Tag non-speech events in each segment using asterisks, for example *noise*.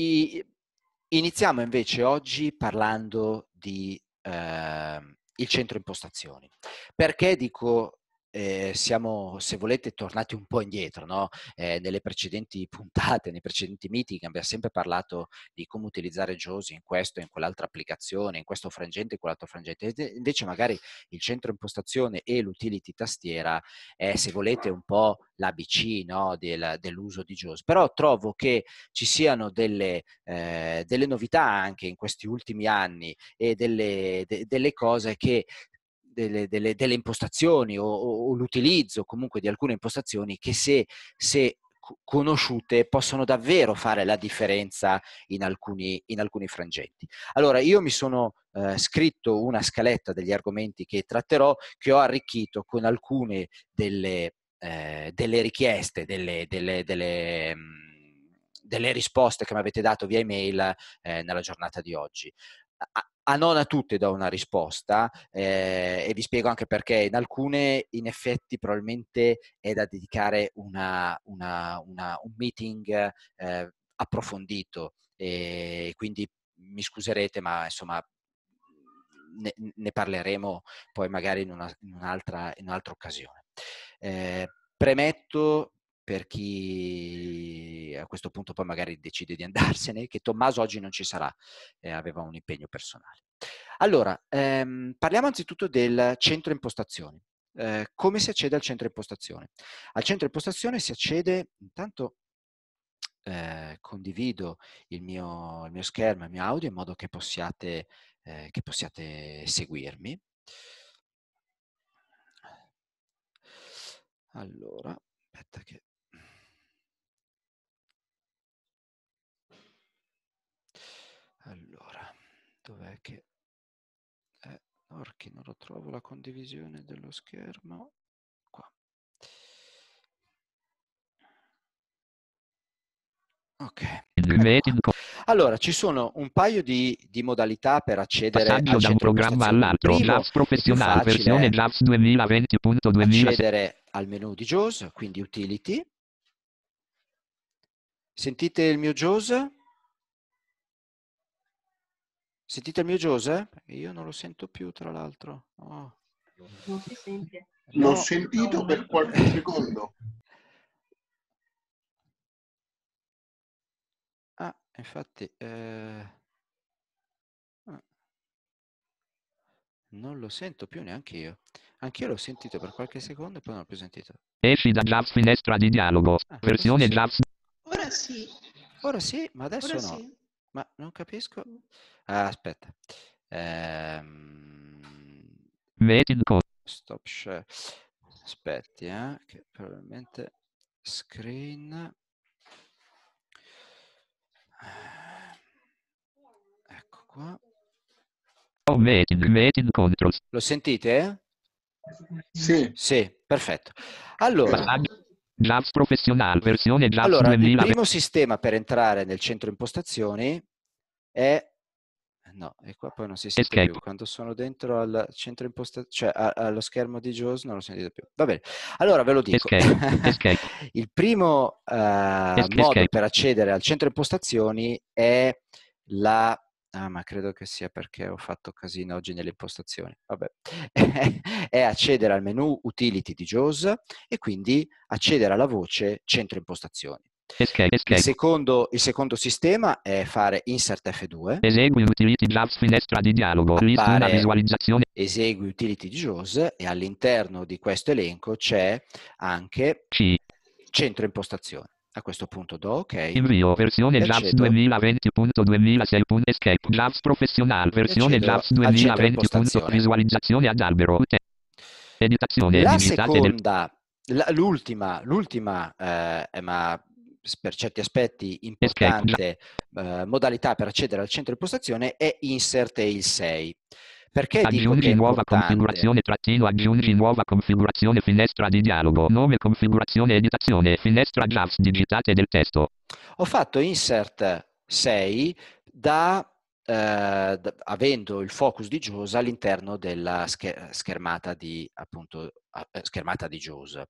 I, iniziamo invece oggi parlando di eh, il centro impostazioni. Perché dico eh, siamo, se volete, tornati un po' indietro. No? Eh, nelle precedenti puntate, nei precedenti meeting, abbiamo sempre parlato di come utilizzare Josi in questo, in quell'altra applicazione, in questo frangente, in quell'altro frangente. Invece, magari il centro impostazione e l'utility tastiera è, se volete, un po' l'ABC no? Del, dell'uso di Josi. Però trovo che ci siano delle, eh, delle novità anche in questi ultimi anni e delle, de, delle cose che delle, delle, delle impostazioni o, o, o, l'utilizzo comunque di alcune impostazioni che se, se conosciute possono davvero fare la differenza in alcuni, in alcuni frangenti. Allora, io mi sono eh, scritto una scaletta degli argomenti che tratterò, che ho arricchito con alcune delle, eh, delle richieste, delle, delle, delle mm, delle risposte che mi avete dato via email eh, nella giornata di oggi a non a tutte do una risposta eh, e vi spiego anche perché in alcune in effetti probabilmente è da dedicare una, una, una, un meeting eh, approfondito e quindi mi scuserete ma insomma ne, ne parleremo poi magari in, in, in, un'altra, occasione. Eh, premetto per chi a questo punto poi magari decide di andarsene, che Tommaso oggi non ci sarà, eh, aveva un impegno personale. Allora, ehm, parliamo anzitutto del centro impostazioni. Eh, come si accede al centro impostazione? Al centro impostazione si accede, intanto eh, condivido il mio, il mio, schermo, il mio audio in modo che possiate, eh, che possiate seguirmi. Allora, aspetta che Dov'è che... Eh, orchi, non lo trovo la condivisione dello schermo. Qua. Ok. Ecco allora, ci sono un paio di, di modalità per accedere Passaggio al da un programma all'altro. Jazz Professional versione Jazz 2020.2000. Accedere al menu di JAWS, quindi Utility. Sentite il mio JAWS? Sentite il mio Giuse? Io non lo sento più, tra l'altro. Oh. Non si sente. L'ho no, sentito no, per qualche secondo. Ah, infatti... Eh... Ah. Non lo sento più neanche io. Anch'io l'ho sentito per qualche secondo e poi non l'ho più sentito. Esci da Jabs finestra di dialogo. Ah, Versione Jabs. Ora sì. Ora sì, ma adesso Ora no. Sì. Ma non capisco. Ah, aspetta. Ehm... Stop share. Aspetti, eh, che probabilmente screen. Eh, ecco qua. Oh, Lo sentite? Sì. Sì, perfetto. Allora, Jazz Professional, versione Jazz allora, 2000. il primo sistema per entrare nel centro impostazioni è... No, e qua poi non si sente Escape. più. Quando sono dentro al centro impostazioni, cioè a- allo schermo di JAWS non lo sentite più. Va bene, allora ve lo dico. Escape. Escape. *laughs* il primo uh, modo per accedere al centro impostazioni è la Ah, ma credo che sia perché ho fatto casino oggi nelle impostazioni. Vabbè. *laughs* è accedere al menu Utility di JAWS e quindi accedere alla voce Centro Impostazioni. Escape, escape. Il, secondo, il, secondo, sistema è fare Insert F2. Esegui Utility JAWS finestra di dialogo. Appare, visualizzazione. Esegui Utility di JAWS e all'interno di questo elenco c'è anche C. Centro Impostazioni. A questo punto do OK. Invio versione Jabs 2020.2006. Escape Jabs Professional versione Jabs 2020. Visualizzazione ad albero. Editazione. La seconda, del... la, l'ultima, l'ultima eh, eh, ma per certi aspetti importante eh, modalità per accedere al centro di postazione è insert il 6. Perché aggiungi nuova configurazione trattino aggiungi nuova configurazione finestra di dialogo nome configurazione editazione finestra JAVS digitate del testo. Ho fatto insert 6 da eh, avendo il focus di JAWS all'interno della scher- schermata di, appunto, eh, schermata di JAWS.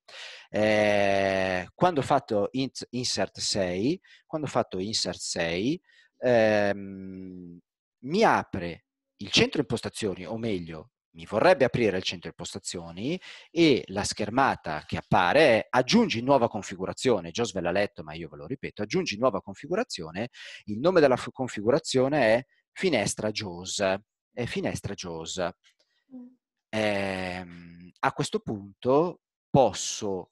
Eh, quando ho fatto insert 6, quando ho fatto insert 6 ehm, mi apre il centro impostazioni, o meglio, mi vorrebbe aprire il centro impostazioni e la schermata che appare è aggiungi nuova configurazione, Jos ve l'ha letto ma io ve lo ripeto, aggiungi nuova configurazione, il nome della configurazione è finestra Jos, è finestra JAWS. Eh, a questo punto posso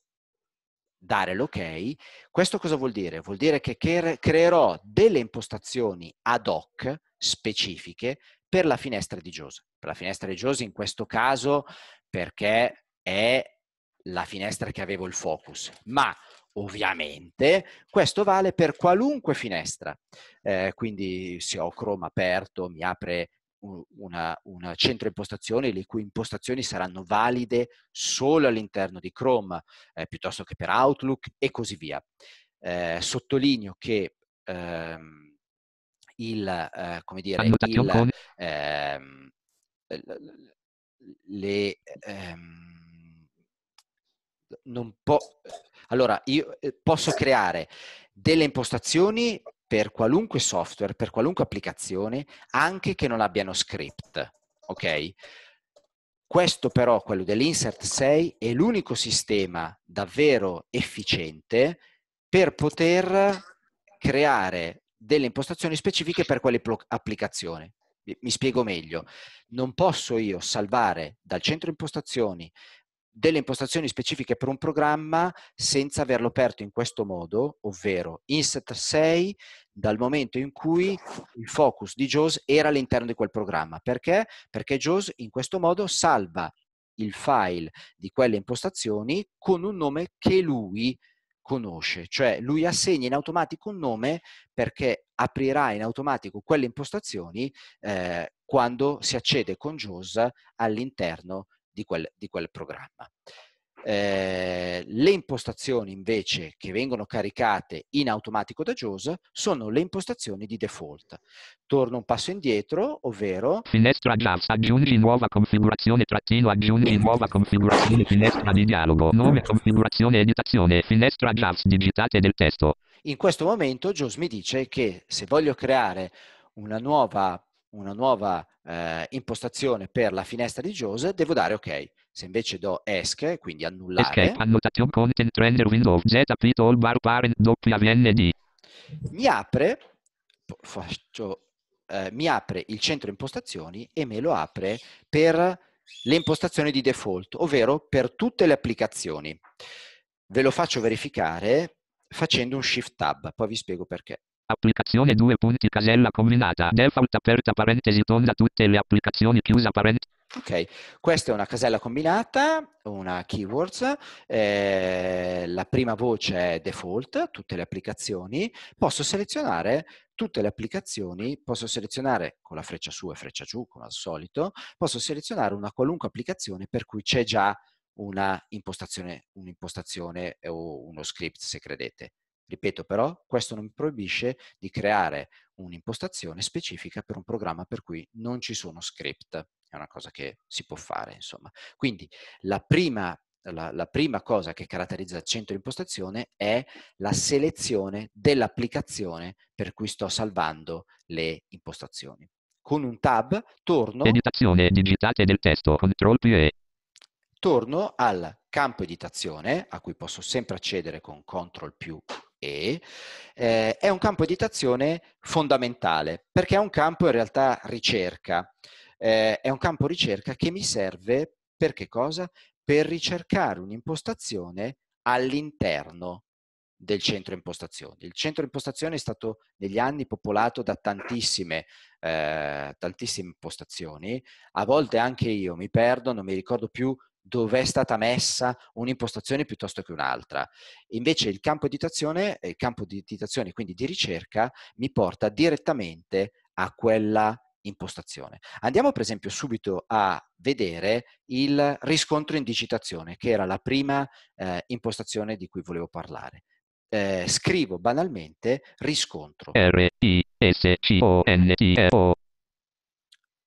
dare l'ok. Questo cosa vuol dire? Vuol dire che creerò delle impostazioni ad hoc specifiche per la finestra di Giosa. Per la finestra di Giosa in questo caso perché è la finestra che avevo il focus, ma ovviamente questo vale per qualunque finestra. Eh, quindi se ho Chrome aperto mi apre una, una centro impostazioni le cui impostazioni saranno valide solo all'interno di Chrome eh, piuttosto che per Outlook e così via. Eh, sottolineo che ehm, il, eh, come dire, il, ehm, le, ehm, non può, allora, io eh, posso creare delle impostazioni per qualunque software, per qualunque applicazione, anche che non abbiano script, ok? Questo però, quello dell'insert 6, è l'unico sistema davvero efficiente per poter creare delle impostazioni specifiche per quelle applicazioni. Mi spiego meglio. Non posso io salvare dal centro impostazioni delle impostazioni specifiche per un programma senza averlo aperto in questo modo, ovvero inset 6 dal momento in cui il focus di JAWS era all'interno di quel programma. Perché? Perché JAWS in questo modo salva il file di quelle impostazioni con un nome che lui conosce, cioè lui assegna in automatico un nome perché aprirà in automatico quelle impostazioni eh, quando si accede con JAWS all'interno di quel, di quel programma. Eh, le impostazioni invece che vengono caricate in automatico da JAWS sono le impostazioni di default. Torno un passo indietro, ovvero... Finestra JAWS, aggiungi nuova configurazione, trattino, aggiungi nuova configurazione, finestra di dialogo, nome, configurazione, editazione, finestra JAWS, digitate del testo. In questo momento JAWS mi dice che se voglio creare una nuova una nuova eh, impostazione per la finestra di JAWS, devo dare OK. Se invece do ESC, quindi annullare. Escape, annotation, content, render, window, all bar parent, WND. Mi apre, faccio, eh, mi apre il centro impostazioni e me lo apre per le impostazioni di default, ovvero per tutte le applicazioni. Ve lo faccio verificare facendo un shift tab, poi vi spiego perché. Applicazione 2 punti casella combinata. Default aperta parentesi tonda tutte le applicazioni chiusa parentesi. Ok, questa è una casella combinata, una keywords, eh, la prima voce è default, tutte le applicazioni, posso selezionare tutte le applicazioni, posso selezionare con la freccia su e freccia giù, come al solito, posso selezionare una qualunque applicazione per cui c'è già una impostazione, un'impostazione o uno script, se credete. Ripeto però, questo non mi proibisce di creare un'impostazione specifica per un programma per cui non ci sono script. È una cosa che si può fare, insomma. Quindi la prima la, la, prima cosa che caratterizza il centro di impostazione è la selezione dell'applicazione per cui sto salvando le impostazioni. Con un tab torno, editazione, del testo, più e. torno al campo editazione a cui posso sempre accedere con CTRL più e eh, è un campo editazione fondamentale perché è un campo in realtà ricerca. Eh, è un campo ricerca che mi serve per che cosa? Per ricercare un'impostazione all'interno del centro impostazioni. Il centro impostazioni è stato negli anni popolato da tantissime, eh, tantissime impostazioni, a volte anche io mi perdo, non mi ricordo più dove è stata messa un'impostazione piuttosto che un'altra. Invece il campo di trazione, eh, il campo di titazione, quindi di ricerca, mi porta direttamente a quella impostazione. Andiamo per esempio subito a vedere il riscontro in digitazione, che era la prima eh, impostazione di cui volevo parlare. Eh, scrivo banalmente riscontro. R-I-S-C-O-N-T-R-O.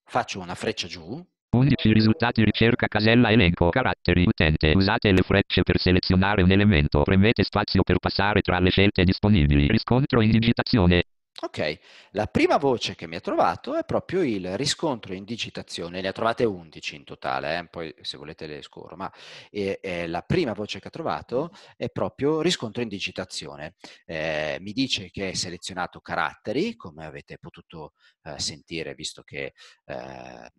Faccio una freccia giù 11 risultati ricerca casella elenco caratteri utente usate le frecce per selezionare un elemento premete spazio per passare tra le scelte disponibili riscontro in digitazione Ok, la prima voce che mi ha trovato è proprio il riscontro in digitazione, ne ha trovate 11 in totale, eh? poi se volete le scorro, ma è, è la prima voce che ha trovato è proprio riscontro in digitazione. Eh, mi dice che è selezionato caratteri, come avete potuto eh, sentire visto che eh,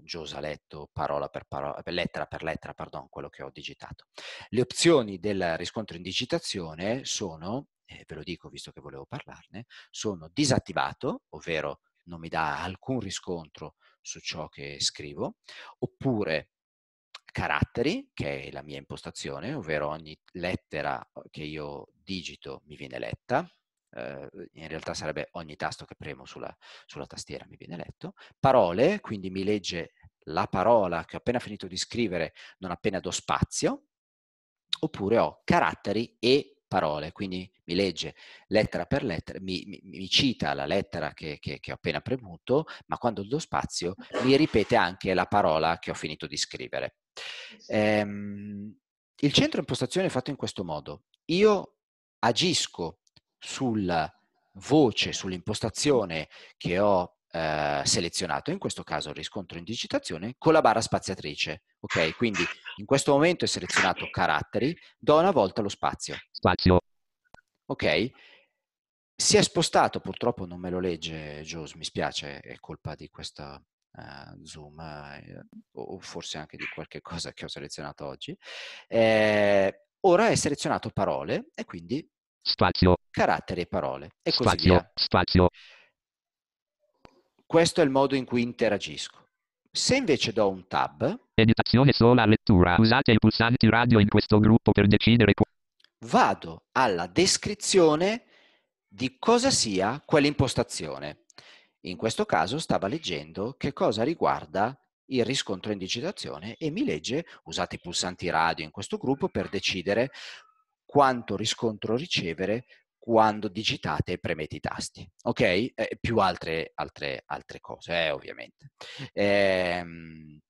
Giosa letto parola per parola, lettera per lettera, pardon, quello che ho digitato. Le opzioni del riscontro in digitazione sono, eh, ve lo dico visto che volevo parlarne, sono disattivato, ovvero non mi dà alcun riscontro su ciò che scrivo, oppure caratteri, che è la mia impostazione, ovvero ogni lettera che io digito mi viene letta, eh, in realtà sarebbe ogni tasto che premo sulla, sulla tastiera mi viene letto, parole, quindi mi legge la parola che ho appena finito di scrivere non appena do spazio, oppure ho caratteri e parole, quindi mi legge lettera per lettera, mi, mi, mi cita la lettera che, che, che, ho appena premuto, ma quando do spazio mi ripete anche la parola che ho finito di scrivere. Eh ehm, il centro impostazione è fatto in questo modo. Io agisco sulla voce, sull'impostazione che ho eh, selezionato, in questo caso riscontro in digitazione, con la barra spaziatrice. Ok, quindi in questo momento è selezionato caratteri, do una volta lo spazio. Spazio. Ok, si è spostato, purtroppo non me lo legge Jos, mi spiace, è colpa di questa uh, Zoom uh, o forse anche di qualche cosa che ho selezionato oggi. Eh, ora è selezionato parole e quindi spazio, caratteri e parole e spazio, così via. Spazio. Questo è il modo in cui interagisco. Se invece do un tab, editazione sola lettura, usate i pulsanti radio in questo gruppo per decidere. Vado alla descrizione di cosa sia quell'impostazione. In questo caso stava leggendo che cosa riguarda il riscontro in digitazione e mi legge, usate i pulsanti radio in questo gruppo per decidere quanto riscontro ricevere quando digitate e premete i tasti, ok? Eh, più altre, altre, altre cose, eh, ovviamente. Ehm,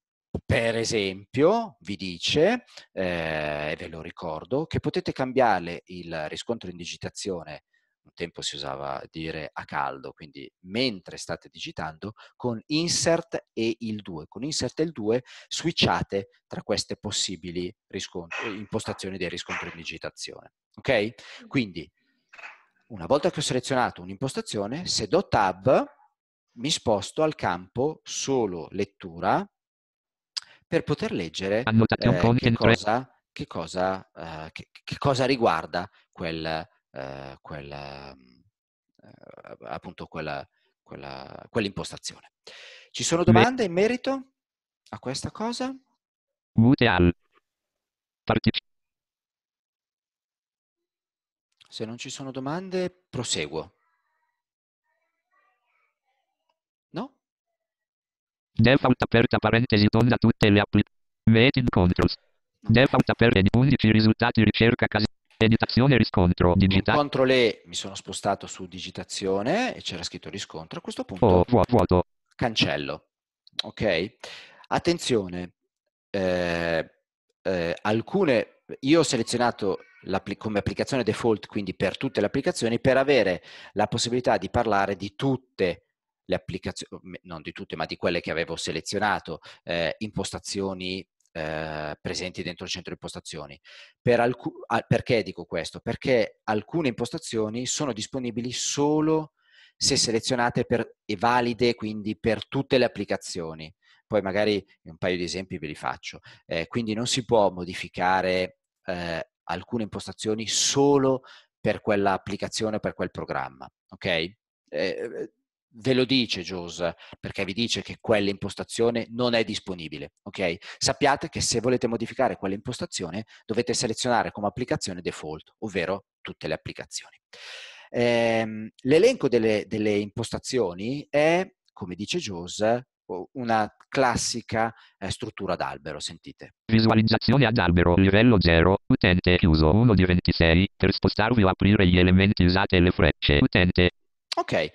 per esempio, vi dice, eh, e ve lo ricordo, che potete cambiare il riscontro in digitazione un tempo si usava dire a caldo, quindi mentre state digitando, con insert e il 2. Con insert e il 2 switchate tra queste possibili eh, impostazioni del riscontro di digitazione. Ok? Quindi, una volta che ho selezionato un'impostazione, se do tab, mi sposto al campo solo lettura per poter leggere eh, che cosa, che cosa, eh, che, che cosa riguarda quel eh, quella, mm, eh, appunto quella, quella, quell'impostazione. Ci sono domande in merito a questa cosa? Se non ci sono domande, proseguo. No? Default aperta parentesi con tutte le applicazioni. Meet incontros. Default aperta di 11 risultati ricerca casella. Editazione riscontro digitale. Ctrl E mi sono spostato su digitazione e c'era scritto riscontro. A questo punto oh, vuoto. cancello. Ok? Attenzione, eh, eh, alcune, io ho selezionato come applicazione default, quindi per tutte le applicazioni, per avere la possibilità di parlare di tutte le applicazioni, non di tutte, ma di quelle che avevo selezionato, eh, impostazioni, eh, presenti dentro il centro impostazioni. Per alcu- perché dico questo? Perché alcune impostazioni sono disponibili solo se selezionate per, e valide quindi per tutte le applicazioni. Poi magari un paio di esempi ve li faccio. Eh, quindi non si può modificare eh, alcune impostazioni solo per quell'applicazione, per quel programma. Ok? Eh, ve lo dice JAWS perché vi dice che quell'impostazione non è disponibile. Ok? Sappiate che se volete modificare quell'impostazione dovete selezionare come applicazione default, ovvero tutte le applicazioni. Eh, l'elenco delle, delle, impostazioni è, come dice JAWS, una classica eh, struttura d'albero, sentite. Visualizzazione ad albero, livello 0, utente chiuso 1 di 26, per spostarvi o aprire gli elementi usate le frecce, utente. Ok,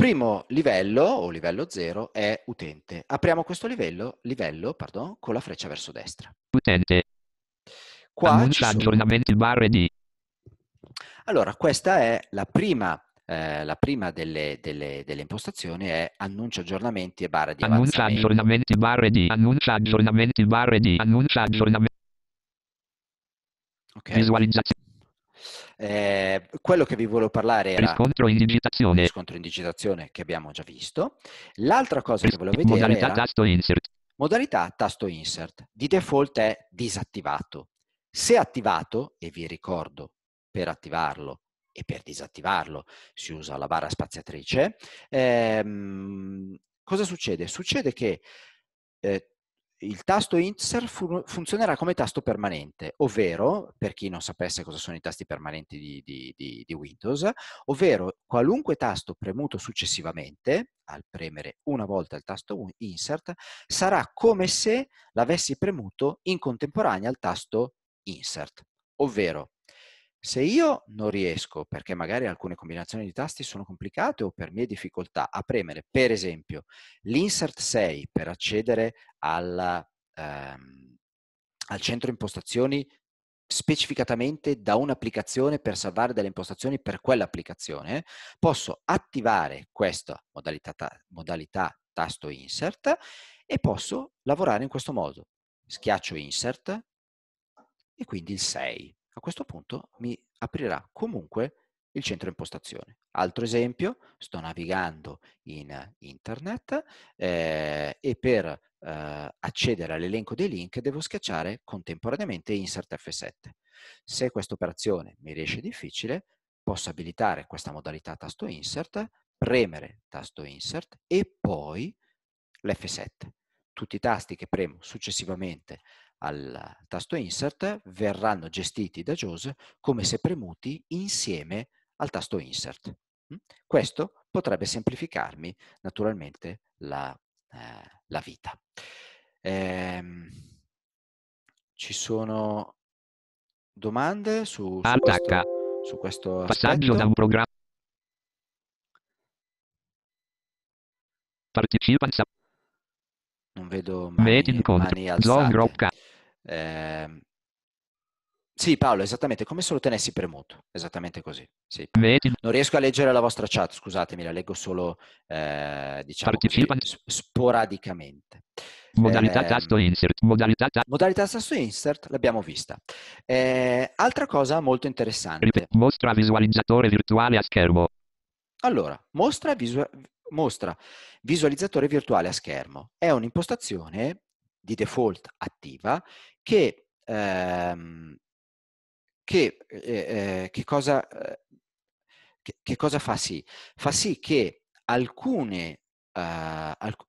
primo livello, o livello 0, è utente. Apriamo questo livello, livello pardon, con la freccia verso destra. Utente. Qua Annuncia sono... aggiornamenti barre di. Allora, questa è la prima, eh, la prima delle, delle, delle, impostazioni, è annuncio aggiornamenti e barre di Annuncia aggiornamenti barre di. Annuncia aggiornamenti barre di. Annuncia aggiornamenti. Okay. Visualizzazione. Eh, quello che vi volevo parlare era riscontro in digitazione, riscontro in digitazione che abbiamo già visto. L'altra cosa che volevo vedere modalità era tasto insert. modalità tasto insert. Di default è disattivato. Se attivato, e vi ricordo per attivarlo e per disattivarlo si usa la barra spaziatrice, ehm, cosa succede? Succede che eh, il tasto insert fun- funzionerà come tasto permanente, ovvero, per chi non sapesse cosa sono i tasti permanenti di, di, di, di Windows, ovvero qualunque tasto premuto successivamente, al premere una volta il tasto insert, sarà come se l'avessi premuto in contemporanea al tasto insert, ovvero se io non riesco, perché magari alcune combinazioni di tasti sono complicate o per mie difficoltà, a premere, per esempio, l'insert 6 per accedere alla, ehm, al centro impostazioni specificatamente da un'applicazione per salvare delle impostazioni per quell'applicazione, posso attivare questa modalità, ta- modalità tasto insert e posso lavorare in questo modo. Schiaccio insert e quindi il 6 a questo punto mi aprirà comunque il centro impostazione. Altro esempio, sto navigando in internet eh, e per eh, accedere all'elenco dei link devo schiacciare contemporaneamente Insert F7. Se questa operazione mi riesce difficile, posso abilitare questa modalità tasto Insert, premere tasto Insert e poi l'F7. Tutti i tasti che premo successivamente al tasto insert verranno gestiti da JAWS come se premuti insieme al tasto insert. Mm? Questo potrebbe semplificarmi naturalmente la, eh, la vita. Ehm, ci sono domande su, su questo, su questo passaggio da un programma partecipanza non vedo mani, mani alzate eh, sì, Paolo, esattamente come se lo tenessi premuto, esattamente così. Sì. Non riesco a leggere la vostra chat, scusatemi, la leggo solo eh, diciamo così, sporadicamente. Modalità eh, tasto insert. Modalità, ta- modalità tasto insert l'abbiamo vista. Eh, altra cosa molto interessante. Ripet- mostra visualizzatore virtuale a schermo. Allora, mostra, visu- mostra visualizzatore virtuale a schermo. È un'impostazione di default attiva che, ehm, che, eh, eh che, cosa, eh, che, cosa, fa sì? Fa sì che alcune, eh, alc-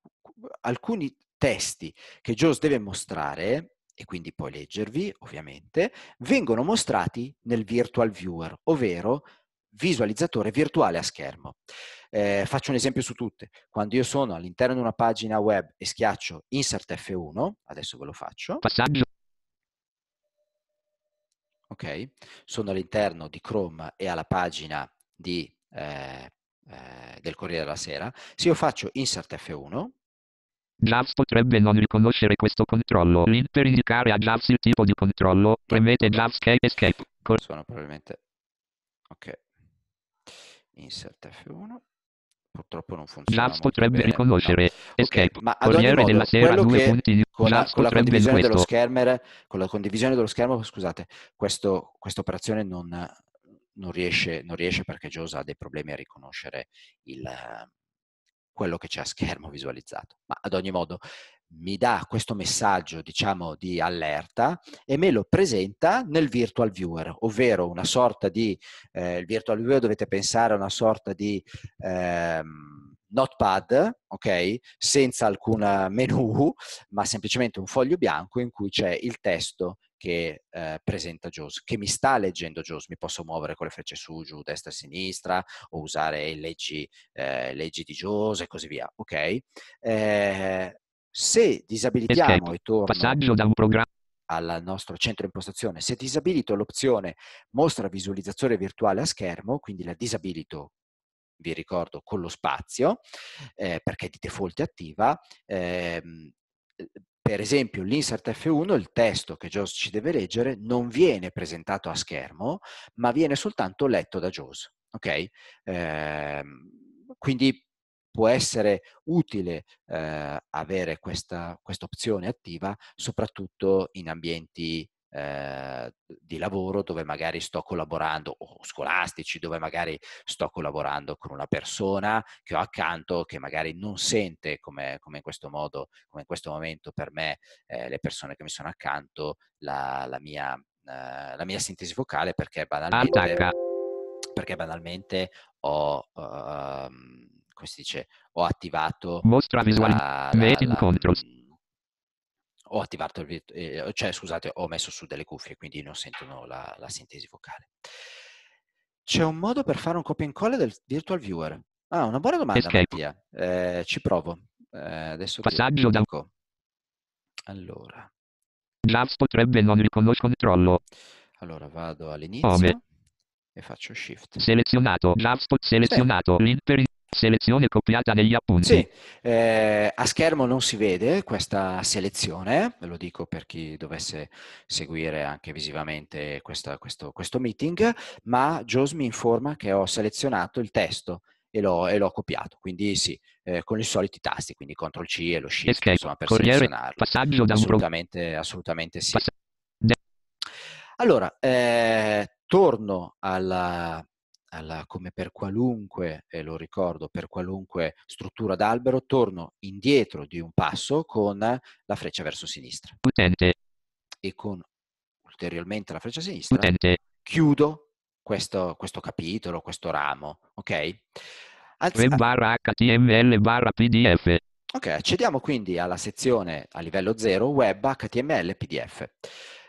alcuni testi che JAWS deve mostrare e quindi poi leggervi, ovviamente, vengono mostrati nel virtual viewer, ovvero visualizzatore virtuale a schermo. Eh, faccio un esempio su tutte. Quando io sono all'interno di una pagina web e schiaccio Insert F1, adesso ve lo faccio. Passaggio. Ok, sono all'interno di Chrome e alla pagina di, eh, eh, del Corriere della Sera. Se io faccio Insert F1, Jazz potrebbe non riconoscere questo controllo. Link per indicare a Jazz il tipo di controllo premete Jazz Escape. Escape. Col- sono probabilmente... Ok, insert F1 purtroppo non funziona. Nas potrebbe bene. riconoscere. No. Okay, ma ad ogni modo, della sera, due punti di... con, la, con la condivisione dello schermo, con la condivisione dello schermo, scusate, questa operazione non, non, riesce, non, riesce, perché Josa ha dei problemi a riconoscere il, quello che c'è a schermo visualizzato. Ma ad ogni modo, mi dà questo messaggio, diciamo, di allerta e me lo presenta nel virtual viewer, ovvero una sorta di, eh, il virtual viewer dovete pensare a una sorta di ehm, notepad, ok? Senza alcun *laughs* menu, ma semplicemente un foglio bianco in cui c'è il testo che eh, presenta JAWS, che mi sta leggendo JAWS, mi posso muovere con le frecce su, giù, destra, sinistra, o usare leggi, eh, leggi di JAWS e così via, ok? Eh, se disabilitiamo e torno passaggio da un programma al nostro centro impostazione, se disabilito l'opzione mostra visualizzazione virtuale a schermo, quindi la disabilito vi ricordo con lo spazio eh, perché di default è attiva, eh, per esempio l'insert F1, il testo che Jos ci deve leggere, non viene presentato a schermo, ma viene soltanto letto da Jos. Okay? Eh, quindi può essere utile eh, avere questa opzione attiva, soprattutto in ambienti eh, di lavoro dove magari sto collaborando o scolastici dove magari sto collaborando con una persona che ho accanto che magari non sente come, come in questo modo come in questo momento per me eh, le persone che mi sono accanto la, la, mia, eh, la mia sintesi vocale perché banalmente perché banalmente ho ehm, come si dice, ho attivato vostra visualizzazione ho attivato il, eh, cioè scusate, ho messo su delle cuffie, quindi non sentono la, la sintesi vocale. C'è un modo per fare un copia e incolla del virtual viewer? Ah, una buona domanda, Escape. Eh, ci provo. Eh, adesso Passaggio da... Allora. Jazz potrebbe non riconoscere controllo. Allora, vado all'inizio Ove. e faccio shift. Selezionato, Jazz selezionato, sì. link per il Selezione copiata negli appunti. Sì, eh, a schermo non si vede questa selezione, ve lo dico per chi dovesse seguire anche visivamente questa, questo, questo, meeting, ma Jos mi informa che ho selezionato il testo e l'ho, e l'ho copiato, quindi sì, eh, con i soliti tasti, quindi CTRL C e lo Shift, Escape, insomma, per corriere, selezionarlo. Passaggio da un assolutamente, assolutamente sì. Allora, eh, torno alla, alla, come per qualunque, eh, lo ricordo, per qualunque struttura d'albero, torno indietro di un passo con la freccia verso sinistra. Utente. E con ulteriormente la freccia sinistra, Utente. chiudo questo, questo, capitolo, questo ramo, ok? Alza... HTML PDF. Ok, accediamo quindi alla sezione a livello 0 web HTML PDF.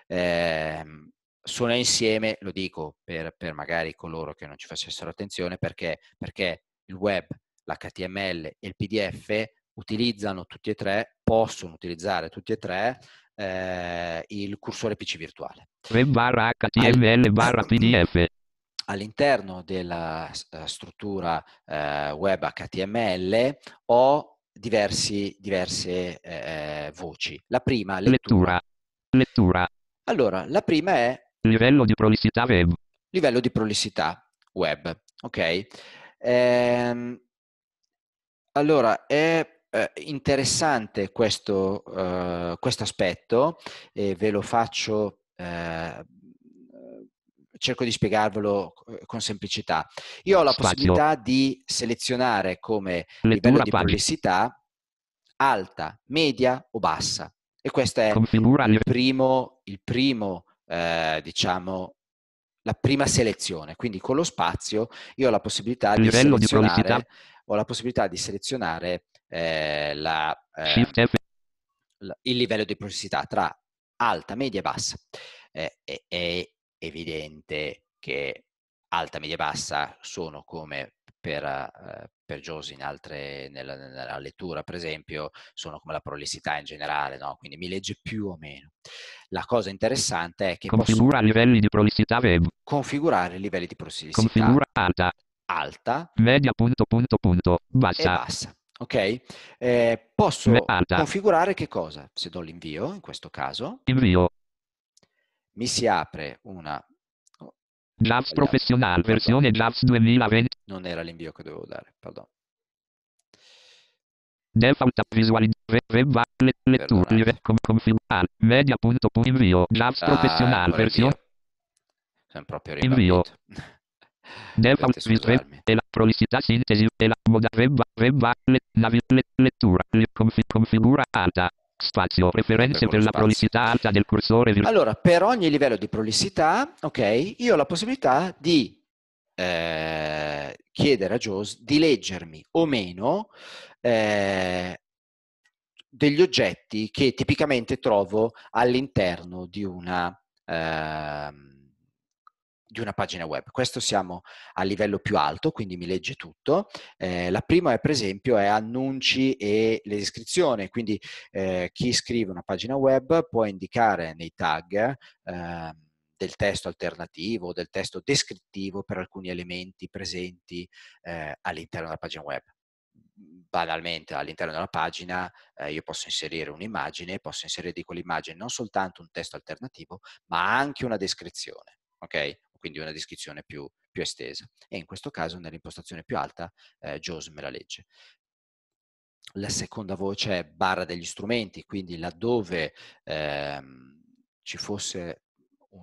Eh, suona insieme, lo dico per, per, magari coloro che non ci facessero attenzione, perché, perché il web, l'HTML e il PDF utilizzano tutti e tre, possono utilizzare tutti e tre eh, il cursore PC virtuale. Web barra HTML barra *laughs* PDF. All'interno della eh, struttura eh, web HTML ho diversi, diverse eh, eh, voci. La prima, lettura. lettura. lettura. Allora, la prima è Livello di prolissità web. Livello di prolissità web, ok? Ehm, allora, è eh, interessante questo uh, aspetto e ve lo faccio, uh, cerco di spiegarvelo con semplicità. Io ho la Spazio. possibilità di selezionare come Lettura livello di pagina. pubblicità alta, media o bassa. E questo è il primo, il primo eh, diciamo, la prima selezione. Quindi con lo spazio io ho la possibilità di selezionare, di ho la possibilità di selezionare eh, la, eh, il livello di prossimità tra alta, media e bassa. Eh, è evidente che alta, media e bassa sono come per, eh, per in altre, nella, nella, lettura per esempio, sono come la prolissità in generale, no? quindi mi legge più o meno. La cosa interessante è che Configura posso livelli di prolissità web. configurare livelli di prolissità Configura alta. alta, media punto punto punto, bassa. bassa. Ok? Eh, posso alta. configurare che cosa? Se do l'invio, in questo caso, invio. mi si apre una Jazz Professional, versione Jazz 2020 non era l'invio che dovevo dare, pardon. Default visualizzare web lettura letture com, configurare media punto invio jazz ah, professionale versione sono proprio invio *laughs* default visualizzare e la prolicità sintesi e la moda web web navi lettura configura alta spazio preferenze per, la spazio. prolissità alta del cursore allora per ogni livello di prolissità ok io ho la possibilità di eh, chiedere a Jaws di leggermi o meno eh, degli oggetti che tipicamente trovo all'interno di una, ehm, di una pagina web. Questo siamo a livello più alto, quindi mi legge tutto. Eh, la prima è per esempio è annunci e le iscrizioni, quindi eh, chi scrive una pagina web può indicare nei tag ehm, del testo alternativo, del testo descrittivo per alcuni elementi presenti eh, all'interno della pagina web. Banalmente all'interno della pagina eh, io posso inserire un'immagine, posso inserire di quell'immagine non soltanto un testo alternativo, ma anche una descrizione, ok? Quindi una descrizione più, più estesa. E in questo caso nell'impostazione più alta eh, JAWS me la legge. La seconda voce è barra degli strumenti, quindi laddove ehm, ci fosse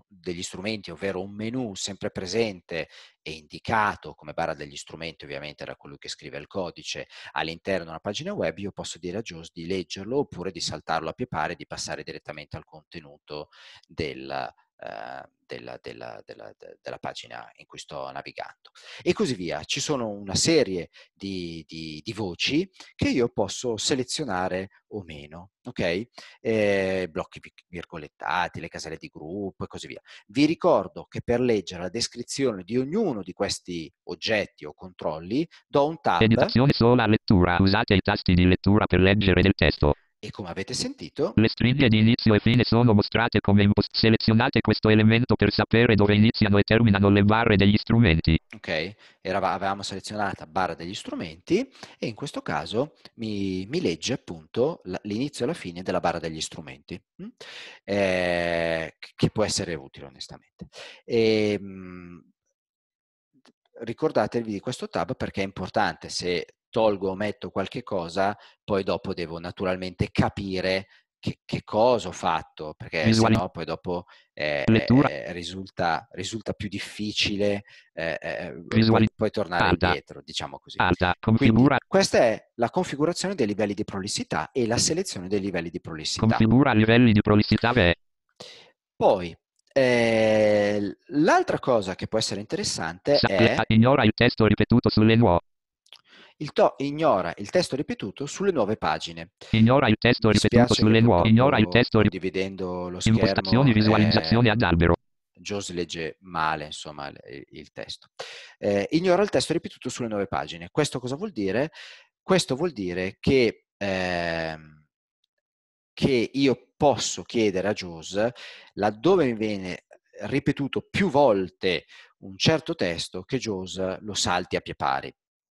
degli strumenti, ovvero un menu sempre presente e indicato come barra degli strumenti ovviamente da colui che scrive il codice all'interno di una pagina web, io posso dire a Jaws di leggerlo oppure di saltarlo a pie pari e di passare direttamente al contenuto del, eh, della, della, della, della, pagina in cui sto navigando. E così via. Ci sono una serie di, di, di voci che io posso selezionare o meno, ok? Eh, blocchi virgolettati, le caselle di gruppo e così via. Vi ricordo che per leggere la descrizione di ognuno di questi oggetti o controlli do un tab. meditazione sola lettura. Usate i tasti di lettura per leggere del testo. E come avete sentito, le stringhe di inizio e fine sono mostrate come impost. Selezionate questo elemento per sapere dove iniziano e terminano le barre degli strumenti. Ok, Erava, avevamo selezionata barra degli strumenti e in questo caso mi, mi legge appunto l'inizio e la fine della barra degli strumenti, mm? eh, che può essere utile onestamente. E, ehm, ricordatevi di questo tab perché è importante se tolgo o metto qualche cosa, poi dopo devo naturalmente capire che, che cosa ho fatto, perché Visuali... sennò poi dopo eh, eh, eh, risulta, risulta, più difficile eh, eh, eh Visuali... poi, tornare Alta. indietro, diciamo così. Configura... Quindi, questa è la configurazione dei livelli di prolissità e la selezione dei livelli di prolissità. Configura livelli di prolissità beh. Poi, l'altra cosa che può essere interessante Sappietta, è... Ignora il testo ripetuto sulle nuove il to ignora il testo ripetuto sulle nuove pagine. Ignora il testo ripetuto sulle nuove. Ignora il testo ripetuto. Dividendo lo schermo. Impostazioni, visualizzazioni eh, ad albero. Jos legge male, insomma, il testo. Eh, ignora il testo ripetuto sulle nuove pagine. Questo cosa vuol dire? Questo vuol dire che, eh, che io posso chiedere a Jos, laddove mi viene ripetuto più volte un certo testo, che Jos lo salti a pie pari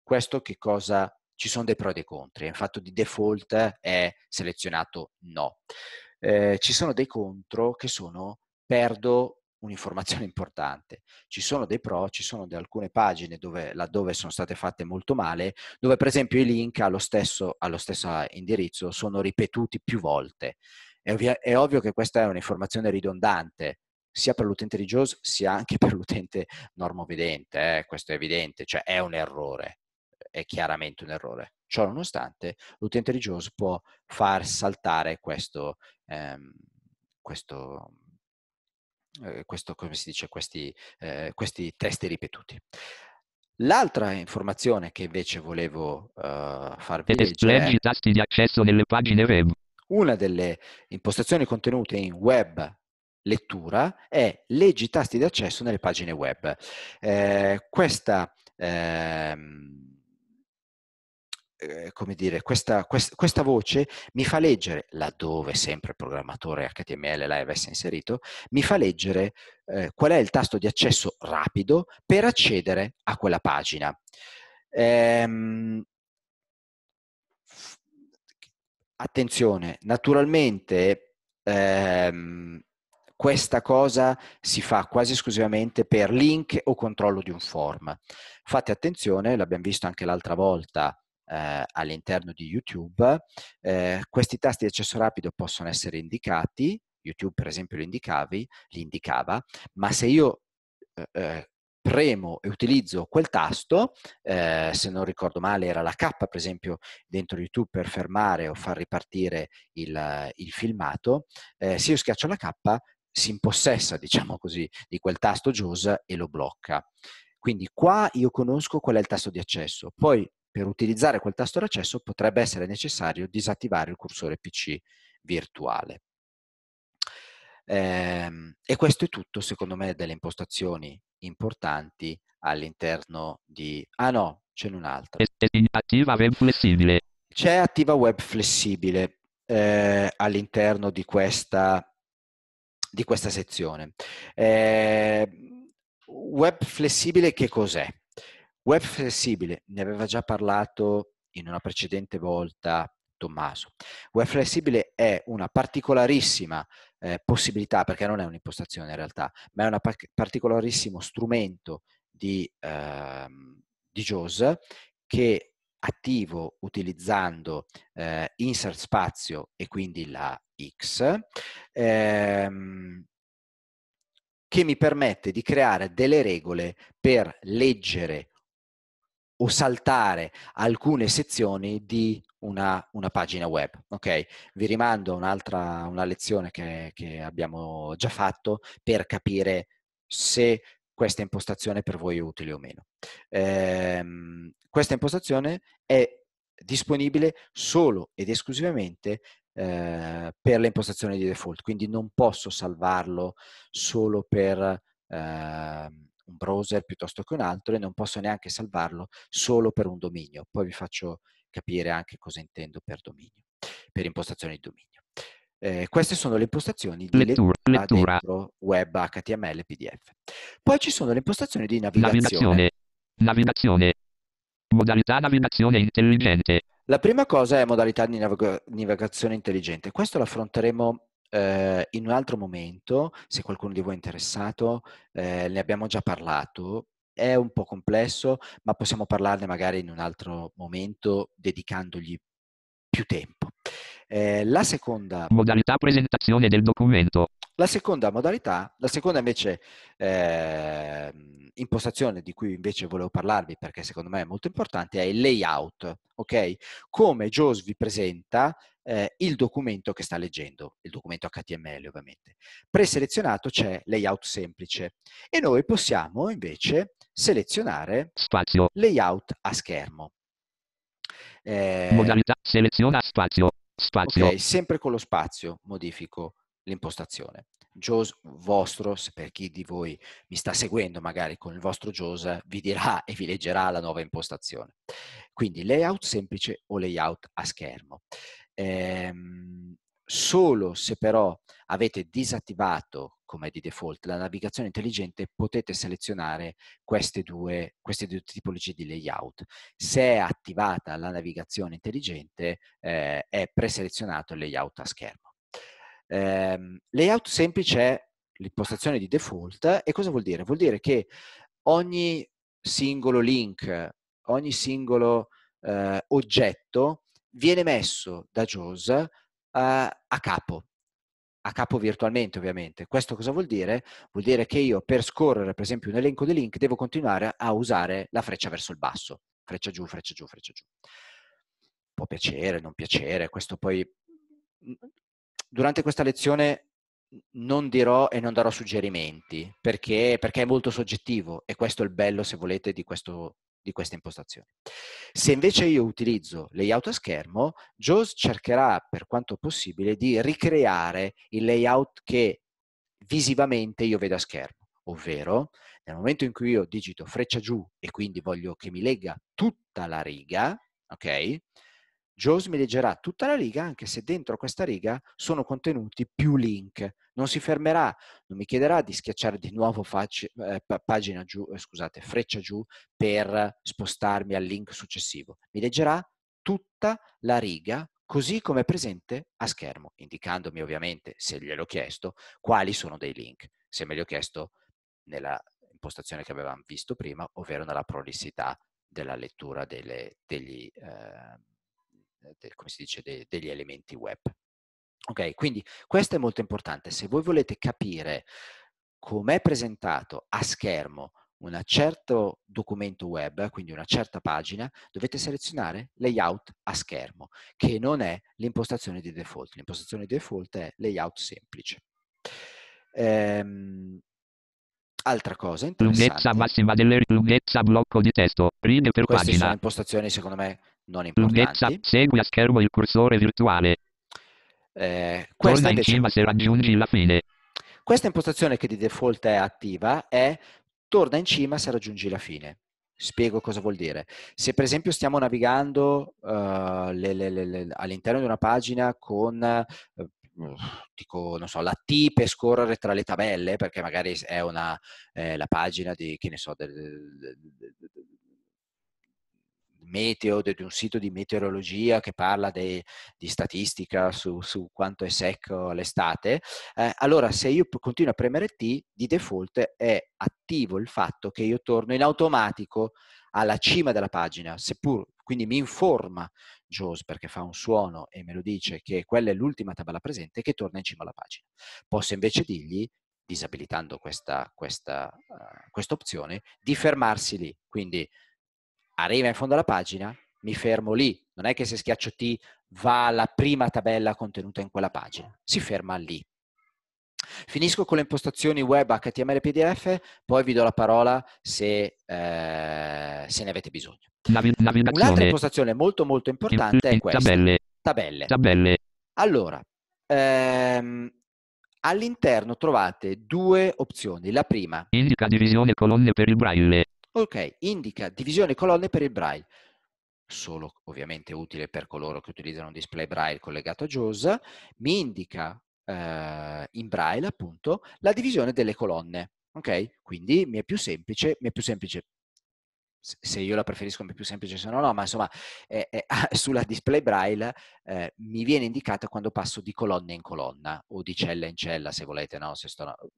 questo che cosa ci sono dei pro e dei contri. In fatto di default è selezionato no. Eh, ci sono dei contro che sono perdo un'informazione *laughs* importante. Ci sono dei pro, ci sono alcune pagine dove, laddove sono state fatte molto male, dove per esempio i link allo stesso, allo stesso indirizzo sono ripetuti più volte. È, ovvia, è ovvio che questa è un'informazione ridondante, sia per l'utente religioso sia anche *laughs* per l'utente normovedente, eh, questo è evidente, cioè è un errore è chiaramente un errore. Ciò nonostante, l'utente religioso può far saltare questo, ehm, questo, eh, questo come si dice, questi, eh, questi testi ripetuti. L'altra informazione che invece volevo uh, farvi vedere tasti di accesso nelle pagine web. Una delle impostazioni contenute in web lettura è leggi i tasti di accesso nelle pagine web. Eh, questa ehm, eh, come dire, questa, quest, questa, voce mi fa leggere, laddove sempre il programmatore HTML la avesse inserito, mi fa leggere eh, qual è il tasto di accesso rapido per accedere a quella pagina. Ehm, attenzione, naturalmente ehm, questa cosa si fa quasi esclusivamente per link o controllo di un form. Fate attenzione, l'abbiamo visto anche l'altra volta eh, all'interno di YouTube. Eh, questi tasti di accesso rapido possono essere indicati, YouTube per esempio li, indicavi, li indicava, ma se io eh, eh, premo e utilizzo quel tasto, eh, se non ricordo male era la K per esempio dentro YouTube per fermare o far ripartire il, il filmato, eh, se io schiaccio la K si impossessa diciamo così di quel tasto JAWS e lo blocca. Quindi qua io conosco qual è il tasto di accesso, poi per utilizzare quel tasto d'accesso potrebbe essere necessario disattivare il cursore PC virtuale. Ehm, e questo è tutto, secondo me, delle impostazioni importanti all'interno di... Ah no, c'è un'altra. Attiva web flessibile. C'è attiva web flessibile eh, all'interno di questa, di questa sezione. Eh, web flessibile che cos'è? Web flessibile, ne aveva già parlato in una precedente volta Tommaso. Web flessibile è una particolarissima eh, possibilità, perché non è un'impostazione in realtà, ma è un par- particolarissimo strumento di, eh, di JAWS che attivo utilizzando eh, insert spazio e quindi la X, ehm, che mi permette di creare delle regole per leggere o saltare alcune sezioni di una, una pagina web. Ok, Vi rimando a un'altra una lezione che, che abbiamo già fatto per capire se questa impostazione per voi è utile o meno. Eh, questa impostazione è disponibile solo ed esclusivamente eh, per le impostazioni di default, quindi non posso salvarlo solo per... Eh, un browser piuttosto che un altro e non posso neanche salvarlo solo per un dominio. Poi vi faccio capire anche cosa intendo per dominio, per impostazione di dominio. Eh, queste sono le impostazioni di lettura, lettura, dentro web HTML PDF. Poi ci sono le impostazioni di navigazione. Navigazione. navigazione. Modalità navigazione intelligente. La prima cosa è modalità di navigazione intelligente. Questo lo affronteremo eh, in un altro momento, se qualcuno di voi è interessato, eh, ne abbiamo già parlato, è un po' complesso, ma possiamo parlarne magari in un altro momento dedicandogli più tempo. Eh, la seconda modalità presentazione del documento. La seconda modalità, la seconda invece eh, impostazione di cui invece volevo parlarvi perché secondo me è molto importante è il layout, ok? Come JOS vi presenta eh, il documento che sta leggendo, il documento HTML ovviamente. Preselezionato c'è layout semplice e noi possiamo invece selezionare spazio. layout a schermo. Eh, modalità seleziona spazio. Spazio. Ok, sempre con lo spazio modifico l'impostazione. JAWS vostro, per chi di voi mi sta seguendo magari con il vostro JAWS, vi dirà *laughs* e vi leggerà la nuova impostazione. Quindi layout semplice o layout a schermo. Ehm, solo se però avete disattivato, come di default, la navigazione intelligente, potete selezionare queste due, queste due tipologie di layout. Se è attivata la navigazione intelligente, eh, è preselezionato il layout a schermo. Eh, layout semplice è l'impostazione di default e cosa vuol dire? Vuol dire che ogni singolo link, ogni singolo eh, oggetto viene messo da JAWS eh, a capo, a capo virtualmente ovviamente. Questo cosa vuol dire? Vuol dire che io per scorrere per esempio un elenco di link devo continuare a usare la freccia verso il basso, freccia giù, freccia giù, freccia giù. Può piacere, non piacere, questo poi durante questa lezione non dirò e non darò suggerimenti perché, perché, è molto soggettivo e questo è il bello, se volete, di, questo, di questa impostazione. Se invece io utilizzo layout a schermo, JAWS cercherà per quanto possibile di ricreare il layout che visivamente io vedo a schermo, ovvero nel momento in cui io digito freccia giù e quindi voglio che mi legga tutta la riga, ok? Jaws mi leggerà tutta la riga, anche se dentro questa riga sono contenuti più link. Non si fermerà, non mi chiederà di schiacciare di nuovo facci, eh, pagina giù, eh, scusate, freccia giù per spostarmi al link successivo. Mi leggerà tutta la riga così come è presente a schermo, indicandomi ovviamente, se gliel'ho chiesto, quali sono dei link. Se me li ho chiesto nella impostazione che avevamo visto prima, ovvero nella prolissità della lettura delle, degli... Eh, eh, de, come si dice, de, degli elementi web. Ok, quindi questo è molto importante. Se voi volete capire com'è presentato a schermo un certo documento web, quindi una certa pagina, dovete selezionare layout a schermo, che non è l'impostazione di default. L'impostazione di default è layout semplice. Ehm, altra cosa interessante. Lunghezza massima delle lunghezza blocco di testo, righe per Queste pagina. sono impostazioni secondo me non importanti. Lunghezza, segui a schermo il cursore virtuale. Eh, Torna in cima se raggiungi la fine. Questa impostazione che di default è attiva è torna in cima se raggiungi la fine. Spiego cosa vuol dire. Se per esempio stiamo navigando uh, le, le, le, all'interno di una pagina con uh, dico, non so, la T per scorrere tra le tabelle, perché magari è una, eh, la pagina di, che ne so, del, del, meteo, di un sito di meteorologia che parla de, di statistica su, su, quanto è secco l'estate, eh, allora se io continuo a premere T, di default è attivo il fatto che io torno in automatico alla cima della pagina, seppur quindi mi informa Jaws perché fa un suono e me lo dice che quella è l'ultima tabella presente che torna in cima alla pagina. Posso invece dirgli disabilitando questa, questa uh, eh, opzione, di fermarsi lì. Quindi arriva in fondo alla pagina, mi fermo lì. Non è che se schiaccio T va alla prima tabella contenuta in quella pagina, si ferma lì. Finisco con le impostazioni web HTML e PDF, poi vi do la parola se, eh, se ne avete bisogno. Un'altra impostazione molto molto importante è questa. Tabelle. Tabelle. tabelle. Allora, ehm, all'interno trovate due opzioni. La prima. Indica divisione colonne per il braille. Ok, indica divisione colonne per il Braille, solo ovviamente utile per coloro che utilizzano un display Braille collegato a JAWS, mi indica eh, in Braille appunto la divisione delle colonne. Ok, quindi mi è più semplice, mi è più semplice se io la preferisco mi è più semplice, se no no, ma insomma eh, *laughs* eh, sulla display braille eh, mi viene indicata quando passo di colonna in colonna o di cella in cella se volete, no? se sto eh,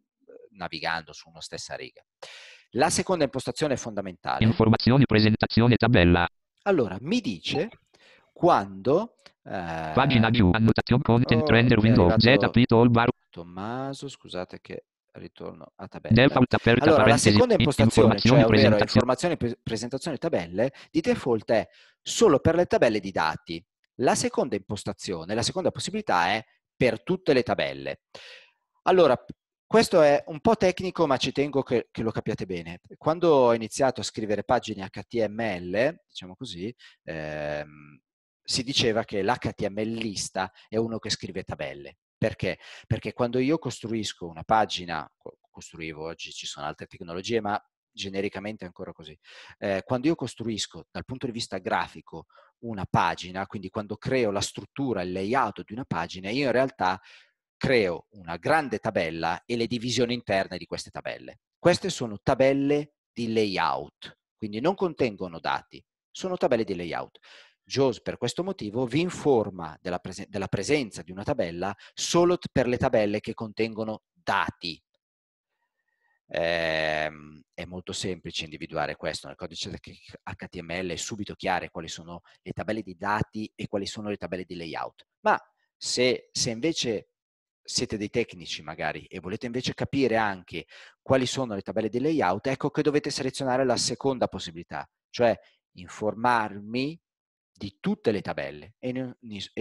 navigando su una stessa riga. La seconda impostazione è fondamentale. Informazioni, presentazione, tabella. Allora, mi dice quando... Eh, Pagina view, annotazione, content, oh, render, window, z, toolbar. Tommaso, scusate che ritorno a tabella. Default, aperta, allora, la seconda impostazione, cioè ovvero informazioni, presentazione, tabelle, di default è solo per le tabelle di dati. La seconda impostazione, la seconda possibilità è per tutte le tabelle. Allora, questo è un po' tecnico, ma ci tengo che, che, lo capiate bene. Quando ho iniziato a scrivere pagine HTML, diciamo così, ehm, si diceva che l'HTMLista è uno che scrive tabelle. Perché? Perché quando io costruisco una pagina, costruivo oggi, ci sono altre tecnologie, ma genericamente è ancora così, eh, quando io costruisco dal punto di vista grafico una pagina, quindi quando creo la struttura, il layout di una pagina, io in realtà creo una grande tabella e le divisioni interne di queste tabelle. Queste sono tabelle di layout, quindi non contengono dati, sono tabelle di layout. JAWS per questo motivo vi informa della, presen della presenza di una tabella solo per le tabelle che contengono dati, eh, è molto semplice individuare questo nel codice HTML, è subito chiare quali sono le tabelle di dati e quali sono le tabelle di layout. Ma se, se invece siete dei tecnici magari e volete invece capire anche quali sono le tabelle di layout, ecco che dovete selezionare la seconda possibilità, cioè informarmi di tutte le tabelle e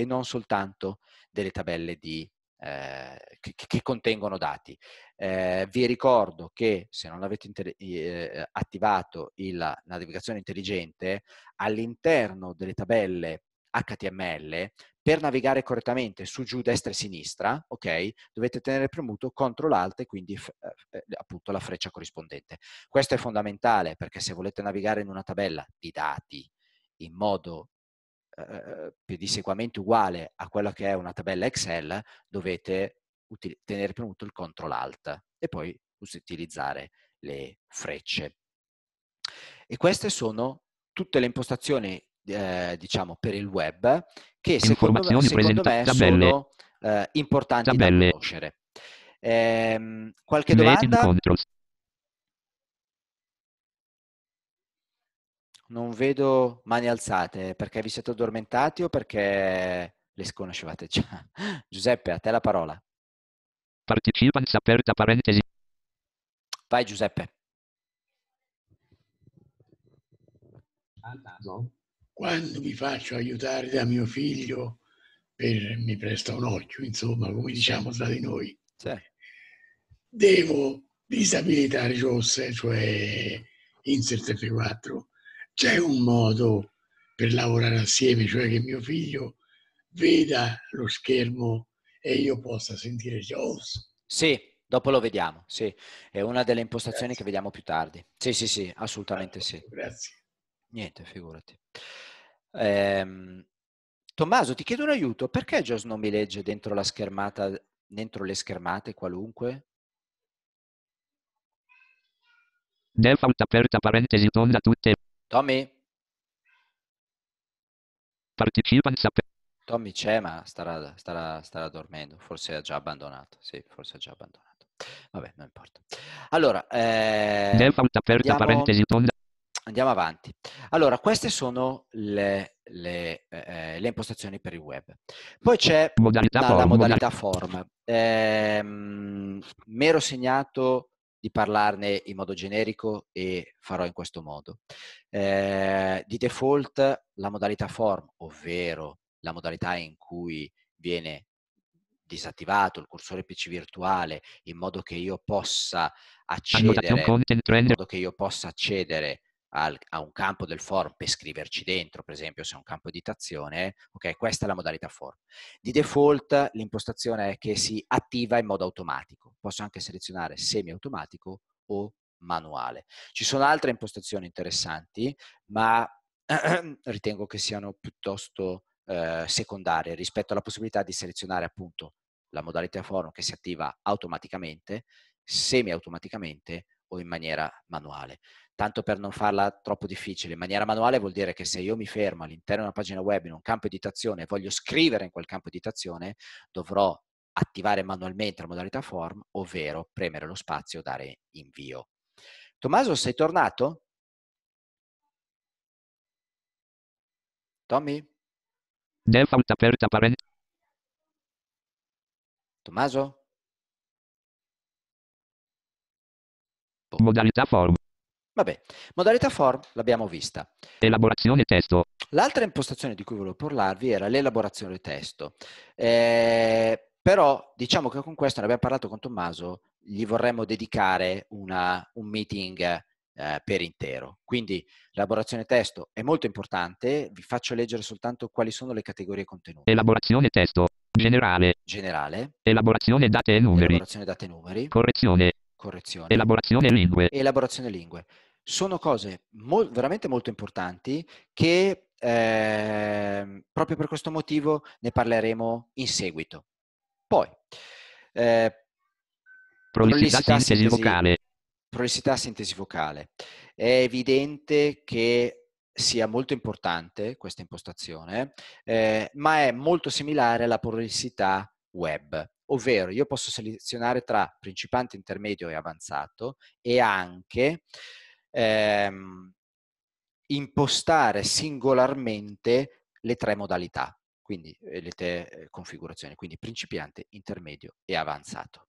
non, soltanto delle tabelle di, eh, che, che, contengono dati. Eh, vi ricordo che se non avete inter- eh, attivato il, la navigazione intelligente, all'interno delle tabelle HTML per navigare correttamente su, giù, destra e sinistra, ok, dovete tenere premuto CTRL ALT e quindi eh, eh, appunto la freccia corrispondente. Questo è fondamentale perché se volete navigare in una tabella di dati in modo eh, eh pedissequamente uguale a quella che è una tabella Excel, dovete tenere premuto il CTRL ALT e poi utilizzare le frecce. E queste sono tutte le impostazioni eh, diciamo, per il web che secondo me, secondo me tabelle, sono eh, importanti tabelle, da conoscere. Eh, qualche domanda? Non vedo mani alzate, perché vi siete addormentati o perché le sconoscevate cioè, già? *laughs* Giuseppe, a te la parola. Participants aperta parentesi. Vai Giuseppe. Fantasma quando mi faccio aiutare da mio figlio per mi presta un occhio, insomma, come diciamo certo. tra di noi, certo. devo disabilitare rosse, cioè insert F4. C'è un modo per lavorare assieme, cioè che mio figlio veda lo schermo e io possa sentire Jaws. Sì, dopo lo vediamo, sì. È una delle impostazioni Grazie. che vediamo più tardi. Sì, sì, sì, assolutamente sì. Grazie. Niente, figurati. Eh, Tommaso, ti chiedo un aiuto, perché Jos non mi legge dentro la schermata, dentro le schermate qualunque? Default aperta parentesi tonda tutte. Tommy? Participants aperta. Tommy c'è, ma starà, starà, starà, dormendo. Forse ha già abbandonato. Sì, forse ha già abbandonato. Vabbè, non importa. Allora, eh, andiamo, Andiamo avanti. Allora, queste sono le, le, eh, le impostazioni per il web. Poi c'è modalità la, form, la, modalità form. Eh, mi segnato di parlarne in modo generico e farò in questo modo. Eh, di default la modalità form, ovvero la modalità in cui viene disattivato il cursore PC virtuale in modo che io possa accedere, in modo che io possa accedere al, a un campo del form per scriverci dentro, per esempio se è un campo di tazione, ok, questa è la modalità form. Di default l'impostazione è che si attiva in modo automatico, posso anche selezionare semi-automatico o manuale. Ci sono altre impostazioni interessanti, ma *clears throat* ritengo che siano piuttosto eh, secondarie rispetto alla possibilità di selezionare appunto la modalità form che si attiva automaticamente, semi-automaticamente o in maniera manuale tanto per non farla troppo difficile. In maniera manuale vuol dire che se io mi fermo all'interno di una pagina web in un campo di tazione e voglio scrivere in quel campo di tazione, dovrò attivare manualmente la modalità form, ovvero premere lo spazio e dare invio. Tommaso, sei tornato? Tommy? Default aperta parentesi. Tommaso? Modalità form. Vabbè, modalità form l'abbiamo vista. Elaborazione testo. L'altra impostazione di cui volevo parlarvi era l'elaborazione testo. Eh, però diciamo che con questo, ne abbiamo parlato con Tommaso, gli vorremmo dedicare una, un meeting eh, per intero. Quindi elaborazione testo è molto importante, vi faccio leggere soltanto quali sono le categorie contenute. Elaborazione testo, generale, generale elaborazione date e numeri, elaborazione date e numeri, correzione, correzione, elaborazione lingue. Elaborazione lingue sono cose mo- veramente molto importanti che eh, proprio per questo motivo ne parleremo in seguito. Poi, eh, prolissità, sintesi vocale. Prolissità sintesi vocale. È evidente che sia molto importante questa impostazione, eh, ma è molto similare alla prolissità web, ovvero io posso selezionare tra principante, intermedio e avanzato e anche ehm, impostare singolarmente le tre modalità, quindi eh, le tre eh, configurazioni, quindi principiante, intermedio e avanzato.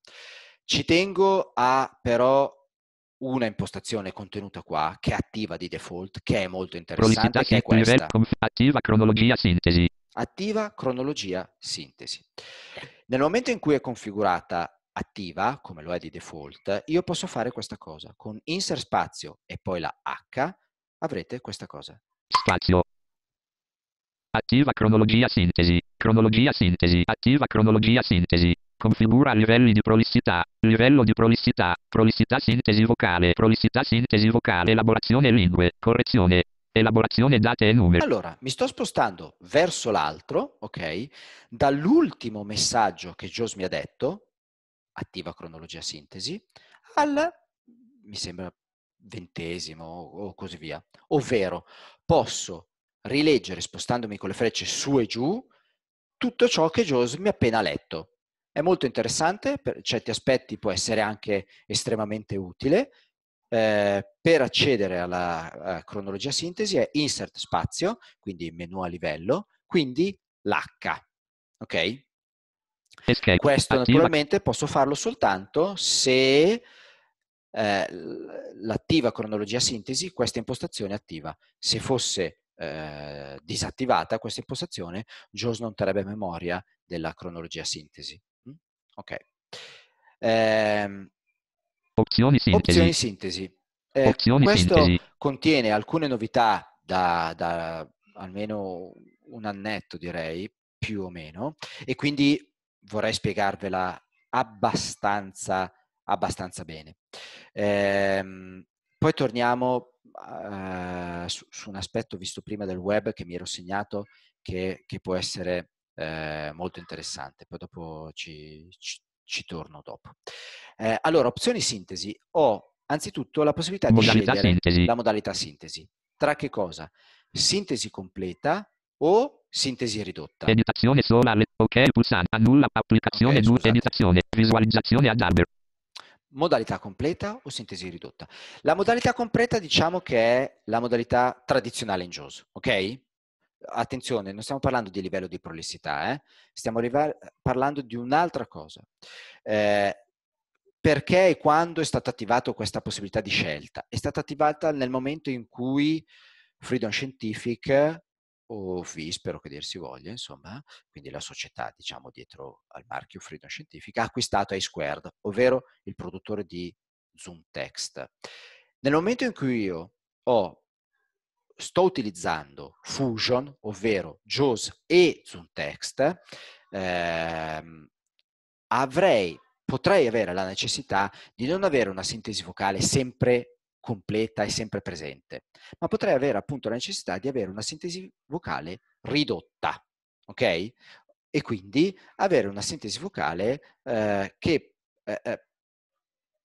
Ci tengo a però una impostazione contenuta qua che è attiva di default, che è molto interessante, che è questa. Attiva cronologia sintesi. Attiva cronologia sintesi. Nel momento in cui è configurata attiva, come lo è di default, io posso fare questa cosa. Con insert spazio e poi la H avrete questa cosa. Spazio. Attiva cronologia sintesi. Cronologia sintesi. Attiva cronologia sintesi. Configura livelli di prolissità. Livello di prolissità. Prolissità sintesi vocale. Prolissità sintesi vocale. Elaborazione lingue. Correzione. Elaborazione date e numeri. Allora, mi sto spostando verso l'altro, ok? Dall'ultimo messaggio che Jos mi ha detto, attiva cronologia sintesi al, mi sembra, ventesimo o così via. Ovvero posso rileggere spostandomi con le frecce su e giù tutto ciò che Jos mi ha appena letto. È molto interessante, per certi aspetti può essere anche estremamente utile. Eh, per accedere alla eh, cronologia sintesi è insert spazio, quindi menu a livello, quindi l'H. Ok? Escape. Questo Attiva. naturalmente posso farlo soltanto se eh, l'attiva cronologia sintesi questa impostazione è attiva. Se fosse eh, disattivata questa impostazione, JAWS non terrebbe memoria della cronologia sintesi. Mm? Ok. Eh, opzioni sintesi. Opzioni sintesi. Eh, opzioni questo sintesi. contiene alcune novità da, da almeno un annetto direi, più o meno, e quindi vorrei spiegarvela abbastanza, abbastanza bene. Ehm, poi torniamo uh, su, su, un aspetto visto prima del web che mi ero segnato che, che può essere eh, molto interessante, poi dopo ci, ci, ci torno dopo. Eh, allora, opzioni sintesi. Ho anzitutto la possibilità modalità di scegliere sintesi. la modalità sintesi. Tra che cosa? Sintesi completa o Sintesi ridotta. Editazione sola alle... Ok, pulsante. Annulla applicazione okay, nulla. Editazione. Visualizzazione ad albero. Modalità completa o sintesi ridotta? La modalità completa diciamo che è la modalità tradizionale in JAWS, ok? Attenzione, non stiamo parlando di livello di prolissità, eh? stiamo parlando di un'altra cosa. Eh, perché e quando è stata attivata questa possibilità di scelta? È stata attivata nel momento in cui Freedom Scientific o FI, spero che dir si voglia, insomma, quindi la società, diciamo, dietro al marchio Freedom Scientific, ha acquistato iSquared, ovvero il produttore di Zoom Text. Nel momento in cui io ho, sto utilizzando Fusion, ovvero JAWS e Zoom Text, ehm, avrei, potrei avere la necessità di non avere una sintesi vocale sempre completa e sempre presente, ma potrei avere appunto la necessità di avere una sintesi vocale ridotta, ok? E quindi avere una sintesi vocale eh, che, eh, eh,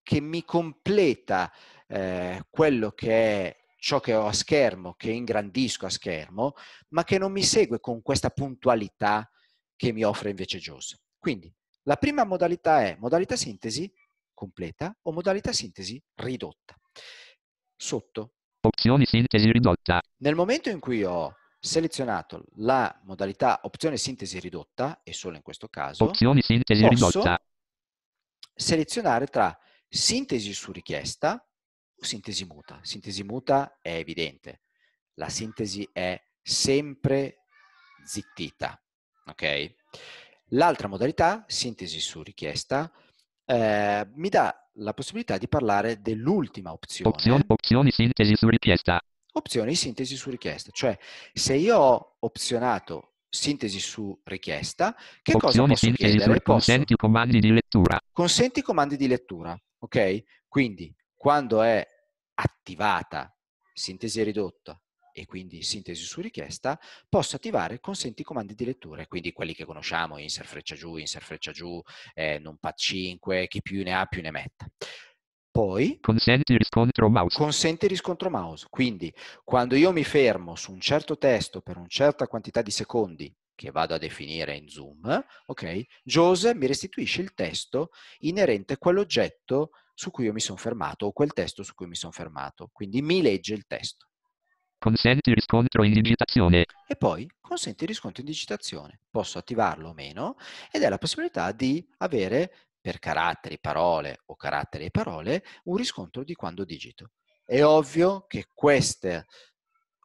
che, mi completa eh, quello che è ciò che ho a schermo, che ingrandisco a schermo, ma che non mi segue con questa puntualità che mi offre invece JAWS. Quindi la prima modalità è modalità sintesi completa o modalità sintesi ridotta sotto. Opzioni sintesi ridotta. Nel momento in cui ho selezionato la modalità opzione sintesi ridotta, e solo in questo caso, opzioni sintesi ridotta. selezionare tra sintesi su richiesta o sintesi muta. Sintesi muta è evidente, la sintesi è sempre zittita. Okay? L'altra modalità, sintesi su richiesta, Ehm, mi dà la possibilità di parlare dell'ultima opzione. Opzione, opzioni sintesi su richiesta. Opzioni sintesi su richiesta, cioè se io ho opzionato sintesi su richiesta, che opzioni, cosa posso chiedere? Consenti posso... comandi di lettura. Consenti comandi di lettura, ok? Quindi quando è attivata sintesi ridotta e quindi sintesi su richiesta, posso attivare consenti comandi di lettura, quindi quelli che conosciamo, insert freccia giù, insert freccia giù, eh, numpad 5, chi più ne ha più ne metta. Poi consenti riscontro mouse. Consenti riscontro mouse. Quindi quando io mi fermo su un certo testo per una certa quantità di secondi che vado a definire in zoom, ok? JAWS mi restituisce il testo inerente a quell'oggetto su cui io mi sono fermato o quel testo su cui mi sono fermato. Quindi mi legge il testo. Consenti riscontro in digitazione. E poi consenti riscontro in digitazione. Posso attivarlo o meno ed è la possibilità di avere per caratteri, parole o caratteri e parole un riscontro di quando digito. È ovvio che queste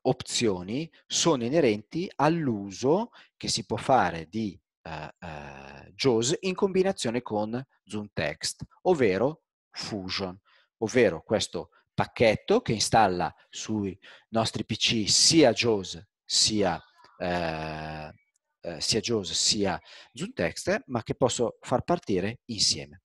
opzioni sono inerenti all'uso che si può fare di uh, uh, JAWS in combinazione con Zoom Text, ovvero Fusion, ovvero questo pacchetto che installa sui nostri PC sia JAWS sia, eh, eh sia, JAWS, sia Zoomtext, ma che posso far partire insieme.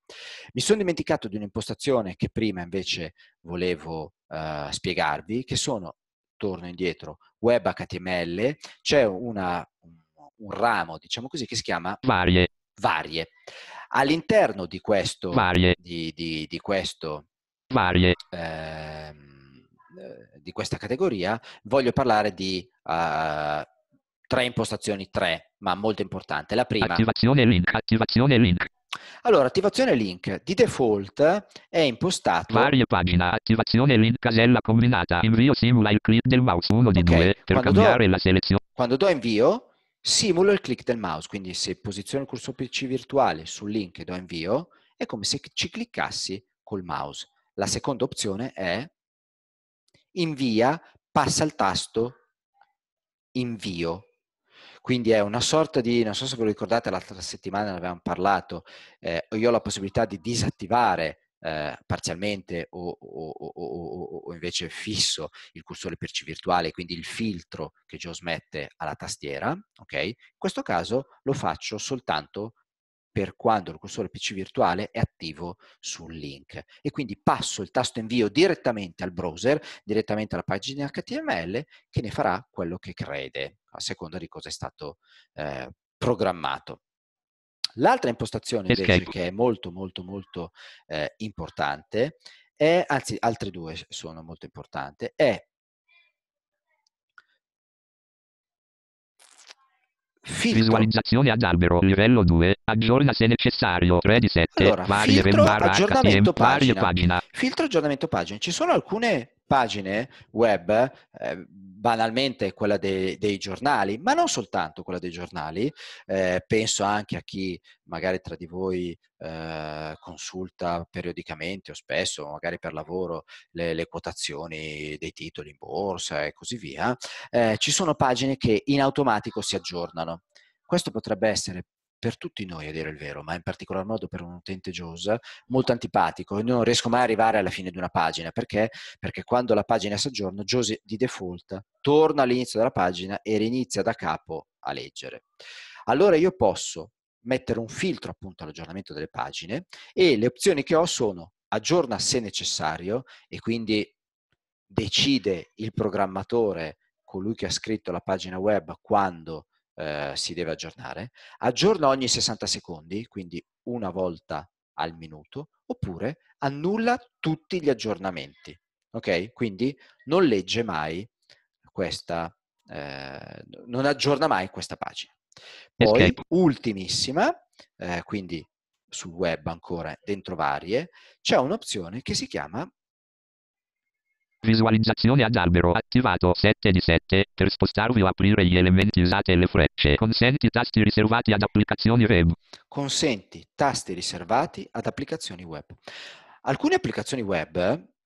Mi sono dimenticato di un'impostazione che prima invece volevo eh, spiegarvi, che sono, torno indietro, web HTML, c'è una, un ramo, diciamo così, che si chiama varie. varie. All'interno di questo, di, di, di questo varie. Ehm, eh, di questa categoria voglio parlare di uh, tre impostazioni, tre, ma molto importante. La prima... Attivazione link, attivazione link. Allora, attivazione link di default è impostato. Varie pagina, attivazione link, casella combinata, invio simula il click del mouse 1 di 2 okay. per quando cambiare do, la selezione. Quando do invio, simulo il click del mouse, quindi se posiziono il cursore PC virtuale sul link e do invio, è come se ci cliccassi col mouse. La seconda opzione è invia, passa il tasto invio. Quindi è una sorta di, non so se ve lo ricordate, l'altra settimana ne avevamo parlato, eh, io ho la possibilità di disattivare eh, parzialmente o, o, o, o, invece fisso il cursore per C virtuale, quindi il filtro che Jaws smette alla tastiera, ok? In questo caso lo faccio soltanto per quando il cursore PC virtuale è attivo sul link. E quindi passo il tasto invio direttamente al browser, direttamente alla pagina HTML, che ne farà quello che crede, a seconda di cosa è stato eh, programmato. L'altra impostazione invece okay. che è molto molto molto eh, importante è, anzi altre due sono molto importanti, è Filtro. Visualizzazione ad albero, livello 2, aggiorna se necessario, 3 di 7, allora, varie filtro, HTM, pagina. varie pagina. Filtro aggiornamento pagina. Ci sono alcune pagine web, eh, banalmente quella dei, dei giornali, ma non soltanto quella dei giornali, eh, penso anche a chi magari tra di voi eh, consulta periodicamente o spesso, magari per lavoro, le, le, quotazioni dei titoli in borsa e così via, eh, ci sono pagine che in automatico si aggiornano. Questo potrebbe essere per tutti noi a dire il vero, ma in particolar modo per un utente JAWS, molto antipatico. e Non riesco mai ad arrivare alla fine di una pagina, perché? Perché quando la pagina si aggiorna, JAWS di default torna all'inizio della pagina e rinizia da capo a leggere. Allora io posso mettere un filtro appunto all'aggiornamento delle pagine e le opzioni che ho sono aggiorna se necessario e quindi decide il programmatore, colui che ha scritto la pagina web, quando eh, si deve aggiornare, aggiorna ogni 60 secondi, quindi una volta al minuto, oppure annulla tutti gli aggiornamenti. Ok? Quindi non legge mai questa, eh, non aggiorna mai questa pagina. Poi, okay. ultimissima, eh, quindi sul web ancora, dentro varie, c'è un'opzione che si chiama Visualizzazione ad albero attivato 7 di 7 per spostarvi o aprire gli elementi usate le frecce. Consenti tasti riservati ad applicazioni web. Consenti tasti riservati ad applicazioni web. Alcune applicazioni web,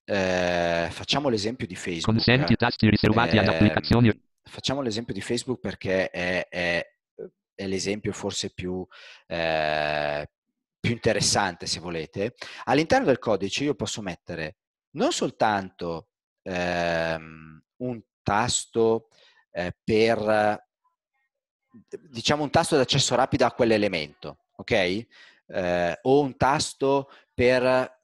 eh, facciamo l'esempio di Facebook. Consenti tasti riservati eh, ad applicazioni. Facciamo l'esempio di Facebook perché è, è, è l'esempio forse più, eh, più interessante se volete. All'interno del codice io posso mettere non soltanto ehm, un tasto eh, per, diciamo, un tasto d'accesso rapido a quell'elemento, ok? Eh, o un tasto per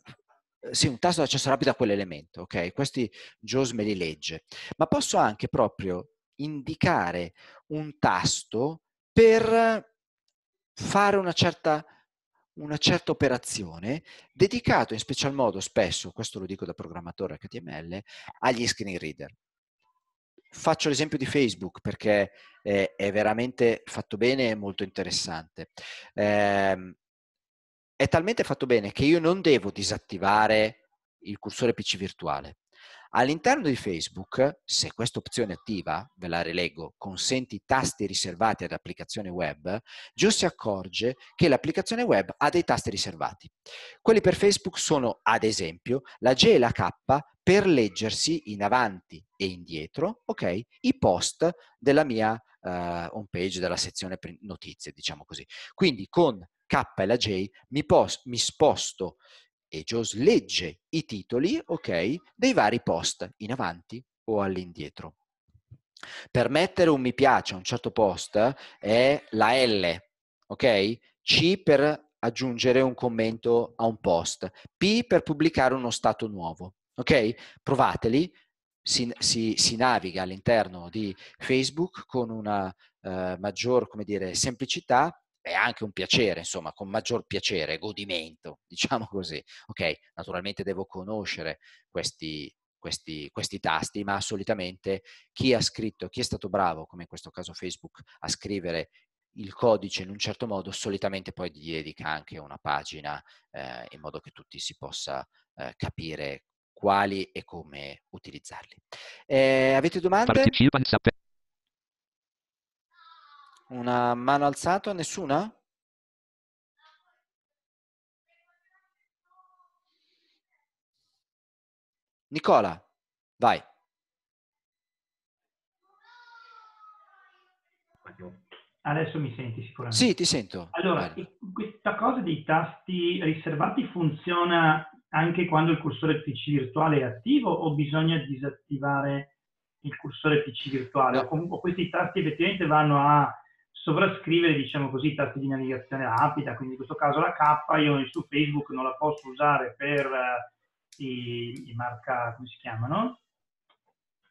sì, un tasto d'accesso rapido a quell'elemento, ok? Questi JAWS me li legge. Ma posso anche proprio indicare un tasto per fare una certa una certa operazione dedicato in special modo spesso, questo lo dico da programmatore HTML, agli screen reader. Faccio l'esempio di Facebook perché eh, è veramente fatto bene e molto interessante. Eh, è talmente fatto bene che io non devo disattivare il cursore PC virtuale. All'interno di Facebook, se questa opzione è attiva, ve la rileggo, i tasti riservati all'applicazione web, Giù si accorge che l'applicazione web ha dei tasti riservati. Quelli per Facebook sono, ad esempio, la G e la K per leggersi in avanti e indietro, ok, i post della mia uh, home page, della sezione notizie, diciamo così. Quindi con K e la J mi, post, mi sposto Agios legge i titoli, okay, dei vari post in avanti o all'indietro. Per mettere un mi piace a un certo post è eh, la L, ok? C per aggiungere un commento a un post, P per pubblicare uno stato nuovo, ok? Provateli, si, si, si naviga all'interno di Facebook con una eh, maggior, come dire, semplicità è anche un piacere, insomma, con maggior piacere, godimento, *laughs* diciamo così. Ok, naturalmente devo conoscere questi, questi, questi, tasti, ma solitamente chi ha scritto, chi è stato bravo, come in questo caso Facebook, a scrivere il codice in un certo modo, solitamente poi gli dedica anche una pagina eh, in modo che tutti si possa eh, capire quali e come utilizzarli. Eh, avete domande? Partecipa, una mano alzata? Nessuna? Nicola, vai. Adesso mi senti sicuramente. Sì, ti sento. Allora, vai. questa cosa dei tasti riservati funziona anche quando il cursore PC virtuale è attivo o bisogna disattivare il cursore PC virtuale? No. Comunque questi tasti effettivamente vanno a sovrascrivere, diciamo così, i tasti di navigazione rapida, quindi in questo caso la K, io su Facebook non la posso usare per eh, i, i marca, come si chiamano?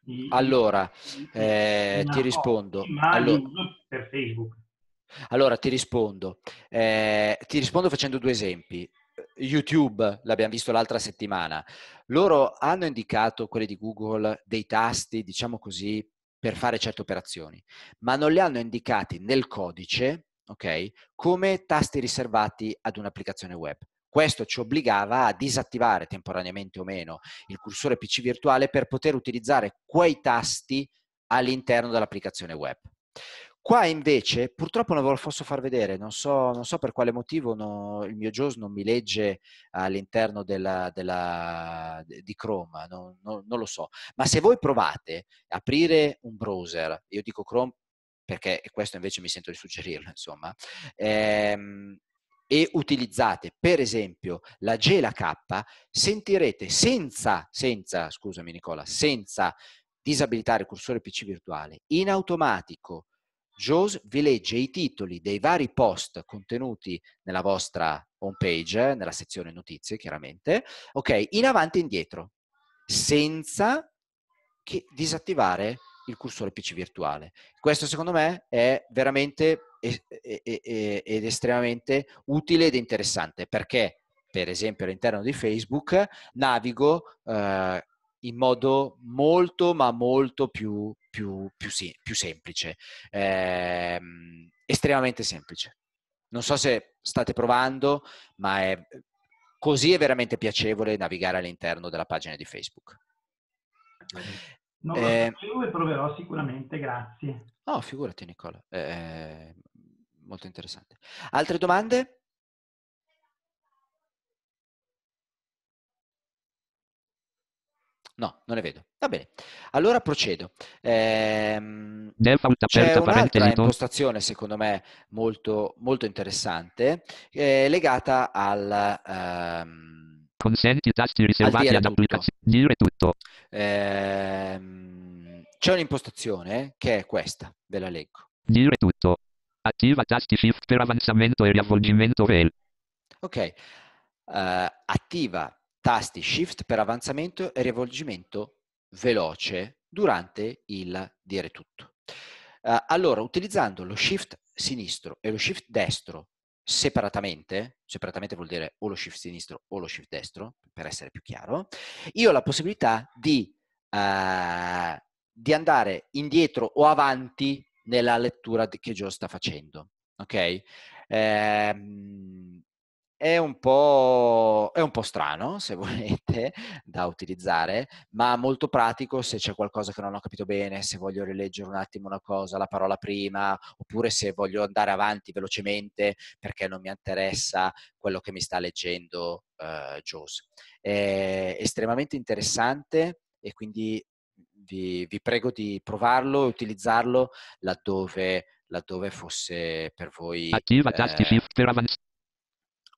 I, allora, eh, ti rispondo. Ma allora... per Facebook. Allora, ti rispondo. Eh, ti rispondo facendo due esempi. YouTube, l'abbiamo visto l'altra settimana, loro hanno indicato, quelli di Google, dei tasti, diciamo così, per fare certe operazioni, ma non li hanno indicati nel codice okay, come tasti riservati ad un'applicazione web. Questo ci obbligava a disattivare temporaneamente o meno il cursore PC virtuale per poter utilizzare quei tasti all'interno dell'applicazione web. Qua invece, purtroppo non ve lo posso far vedere, non so, non so per quale motivo no, il mio JAWS non mi legge all'interno della, della, di Chrome, no, no, non lo so. Ma se voi provate a aprire un browser, io dico Chrome perché questo invece mi sento di suggerirlo, insomma, ehm, e utilizzate per esempio la Gela K, sentirete senza, senza, scusami Nicola, senza disabilitare il cursore PC virtuale, in automatico Jaws vi legge i titoli dei vari post contenuti nella vostra home page, nella sezione notizie chiaramente, ok, in avanti e indietro, senza disattivare il cursore PC virtuale. Questo secondo me è veramente ed estremamente utile ed interessante perché per esempio all'interno di Facebook navigo eh, in modo molto ma molto più, più, più, più semplice, eh, estremamente semplice. Non so se state provando, ma è, così è veramente piacevole navigare all'interno della pagina di Facebook. Non lo eh, e proverò sicuramente, grazie. No, oh, figurati Nicola, eh, eh, molto interessante. Altre domande? No, non ne vedo. Va bene. Allora procedo. Ehm, c'è un'altra impostazione, secondo me, molto, molto interessante, eh, legata al... Ehm, Consenti tasti riservati ad applicazioni. Dire tutto. Ehm, c'è un'impostazione che è questa, ve la leggo. Dire tutto. Attiva tasti shift per avanzamento e riavvolgimento vel. Ok. Uh, attiva tasti Shift per avanzamento e rivolgimento veloce durante il dire tutto. Uh, allora, utilizzando lo Shift sinistro e lo Shift destro separatamente, separatamente vuol dire o lo Shift sinistro o lo Shift destro, per essere più chiaro, io ho la possibilità di, uh, di andare indietro o avanti nella lettura che Joe sta facendo. Ok? Eh, è un, è un, po', strano, se *laughs* volete, da utilizzare, ma molto pratico se c'è qualcosa che non ho capito bene, se voglio rileggere un attimo una cosa, la parola prima, oppure se voglio andare avanti velocemente perché non mi interessa quello che mi sta leggendo uh, Jaws. È estremamente interessante e quindi vi, vi prego di provarlo e utilizzarlo laddove, laddove fosse per voi. Attiva eh, tasti shift per avanzare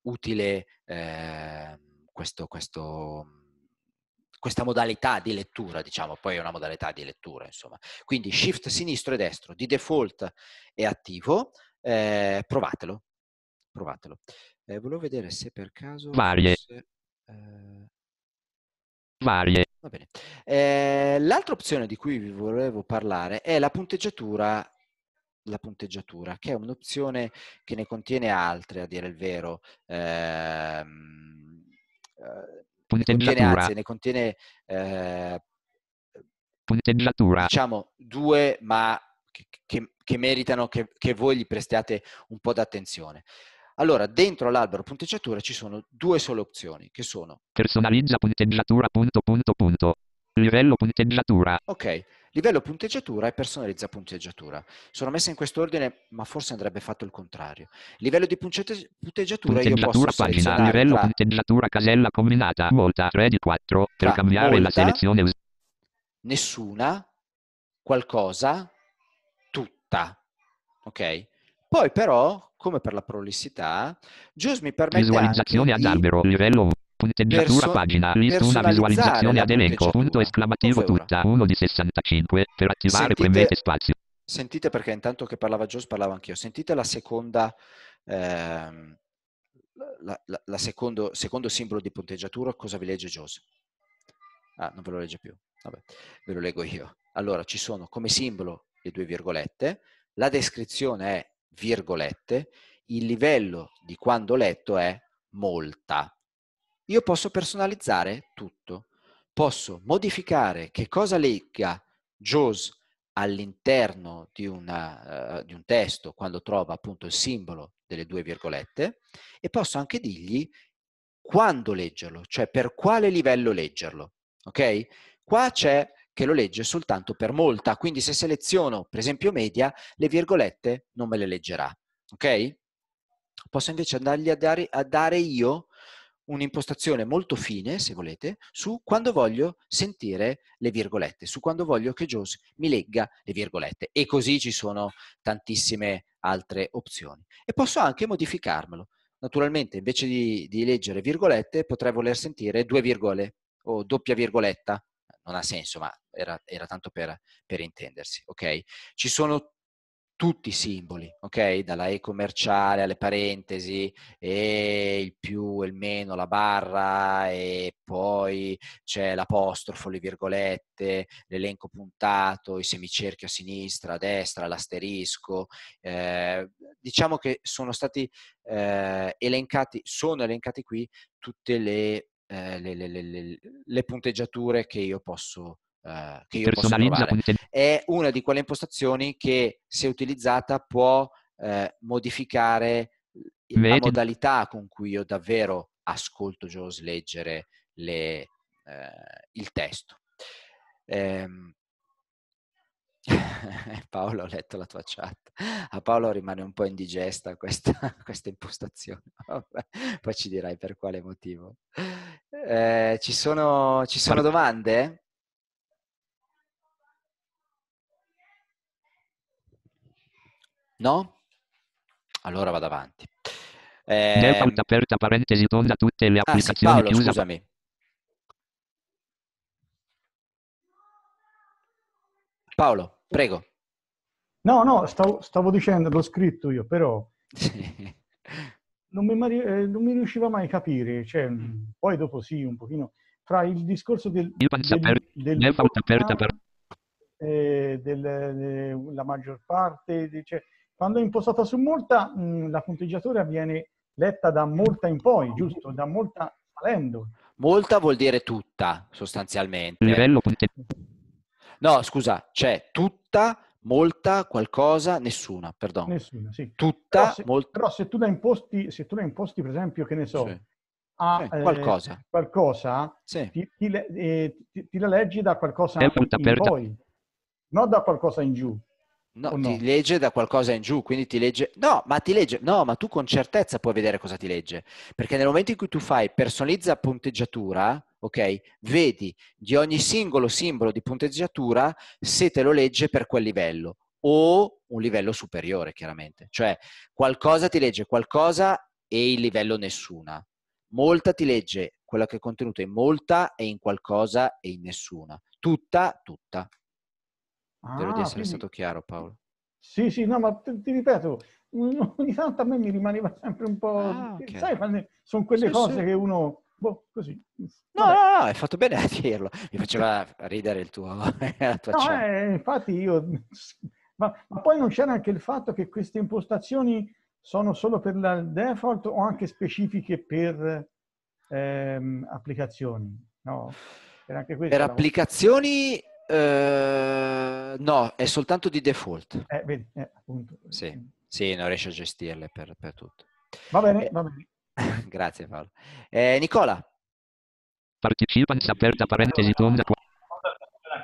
utile eh, questo, questo, questa modalità di lettura, diciamo, poi è una modalità di lettura, insomma. Quindi shift sinistro e destro, di default è attivo, eh, provatelo, provatelo. Eh, volevo vedere se per caso... Varie. Fosse, eh Varie. Va bene. Eh, l'altra opzione di cui vi volevo parlare è la punteggiatura la punteggiatura, che è un'opzione che ne contiene altre, a dire il vero. Ehm, eh, contiene, anzi, ne contiene eh, punteggiatura. Diciamo due, ma che, che, che meritano che, che, voi gli prestiate un po' d'attenzione. Allora, dentro all'albero punteggiatura ci sono due sole opzioni, che sono... Personalizza punteggiatura, punto, punto, punto. Livello punteggiatura. Ok, Livello punteggiatura e personalizza punteggiatura. Sono messe in questo ordine, ma forse andrebbe fatto il contrario. Livello di punteggiatura io posso pagina, livello tra... punteggiatura casella combinata, volta 3 di 4, per cambiare volta, la selezione nessuna, qualcosa, tutta. Ok? Poi però, come per la prolissità, Gius mi permette Visualizzazione ad di... albero, livello Punteggiatura Perso- pagina, list una visualizzazione ad elenco, punto esclamativo tutta, 1 di 65, per attivare sentite, premete spazio. Sentite perché intanto che parlava Gios parlavo anch'io, sentite la seconda, ehm, la, la, la secondo, secondo, simbolo di punteggiatura, cosa vi legge Gios? Ah, non ve lo legge più, vabbè, ve lo leggo io. Allora, ci sono come simbolo le due virgolette, la descrizione è virgolette, il livello di quando letto è molta io posso personalizzare tutto. Posso modificare che cosa legga JAWS all'interno di, una, uh, di un testo quando trova appunto il simbolo delle due virgolette e posso anche dirgli quando leggerlo, cioè per quale livello leggerlo. Ok? Qua c'è che lo legge soltanto per molta, quindi se seleziono per esempio media, le virgolette non me le leggerà. Ok? Posso invece andargli a dare, a dare io un'impostazione molto fine, se volete, su quando voglio sentire le virgolette, su quando voglio che JAWS mi legga le virgolette. E così ci sono tantissime altre opzioni. E posso anche modificarmelo. Naturalmente, invece di, di leggere virgolette, potrei voler sentire due virgole o doppia virgoletta. Non ha senso, ma era, era tanto per, per intendersi. Okay? Ci sono tutti i simboli, ok? Dalla E commerciale alle parentesi, e il più e il meno, la barra, e poi c'è l'apostrofo, le virgolette, l'elenco puntato, i semicerchi a sinistra, a destra, l'asterisco. Eh, diciamo che sono stati eh, elencati, sono elencati qui tutte le, eh, le, le, le punteggiature che io posso eh, che io possa trovare. È una di quelle impostazioni che, se utilizzata, può eh, modificare la modalità con cui io davvero ascolto Jaws leggere le, eh, il testo. Ehm... *laughs* Paolo, ho letto la tua chat. A Paolo rimane un po' indigesta questa, *laughs* questa impostazione. *laughs* Poi ci dirai per quale motivo. Eh, ci, sono, ci sono domande? No? Allora vado avanti. Eh, Default aperta parentesi tonda tutte le applicazioni ah, sì, Paolo, Scusami. Paolo, prego. No, no, stavo, stavo dicendo, l'ho scritto io, però sì. *laughs* non, mi, eh, non, mi, riusciva mai a capire. Cioè, mm. Poi dopo sì, un pochino. Fra il discorso del... Il del, del, ah, eh, del aperta per... Eh, la maggior parte... Dice, quando è impostata su molta, mh, mm, la punteggiatura viene letta da molta in poi, giusto? Da molta salendo. Molta vuol dire tutta, sostanzialmente. Livello No, scusa, c'è tutta, molta, qualcosa, nessuna, perdono. Nessuna, sì. Tutta, però se, molta... Però se tu la imposti, se tu la imposti, per esempio, che ne so, sì. a eh, qualcosa, eh, qualcosa sì. ti, ti, eh, ti, ti, la leggi da qualcosa in, in poi, non da qualcosa in giù. No, no, ti legge da qualcosa in giù, quindi ti legge... No, ma ti legge... No, ma tu con certezza puoi vedere cosa ti legge. Perché nel momento in cui tu fai personalizza punteggiatura, ok? Vedi di ogni singolo simbolo di punteggiatura se te lo legge per quel livello o un livello superiore, chiaramente. Cioè, qualcosa ti legge qualcosa e il livello nessuna. Molta ti legge quella che è contenuta in molta e in qualcosa e in nessuna. Tutta, tutta. Spero ah, di essere quindi... stato chiaro, Paolo. Sì, sì, no, ma ti, ti ripeto, mm, *laughs* ogni tanto a me mi rimaneva sempre un po'... Ah, okay. Sai, sono quelle sì, cose sì. che uno... Boh, così. No, no, no, hai fatto bene a dirlo. Mi faceva ridere il tuo, *laughs* la tua no, eh, infatti io... Ma, ma, poi non c'era anche il fatto che queste impostazioni sono solo per la default o anche specifiche per ehm, applicazioni? No? Per, per applicazioni Ehm, no, è soltanto di default. Eh, bene, eh, sì, sì, non riesce a gestirle per, per tutto. Va bene, eh, va bene. *laughs* Grazie Paolo. Eh, Nicola. Participants aperta parentesi tonda.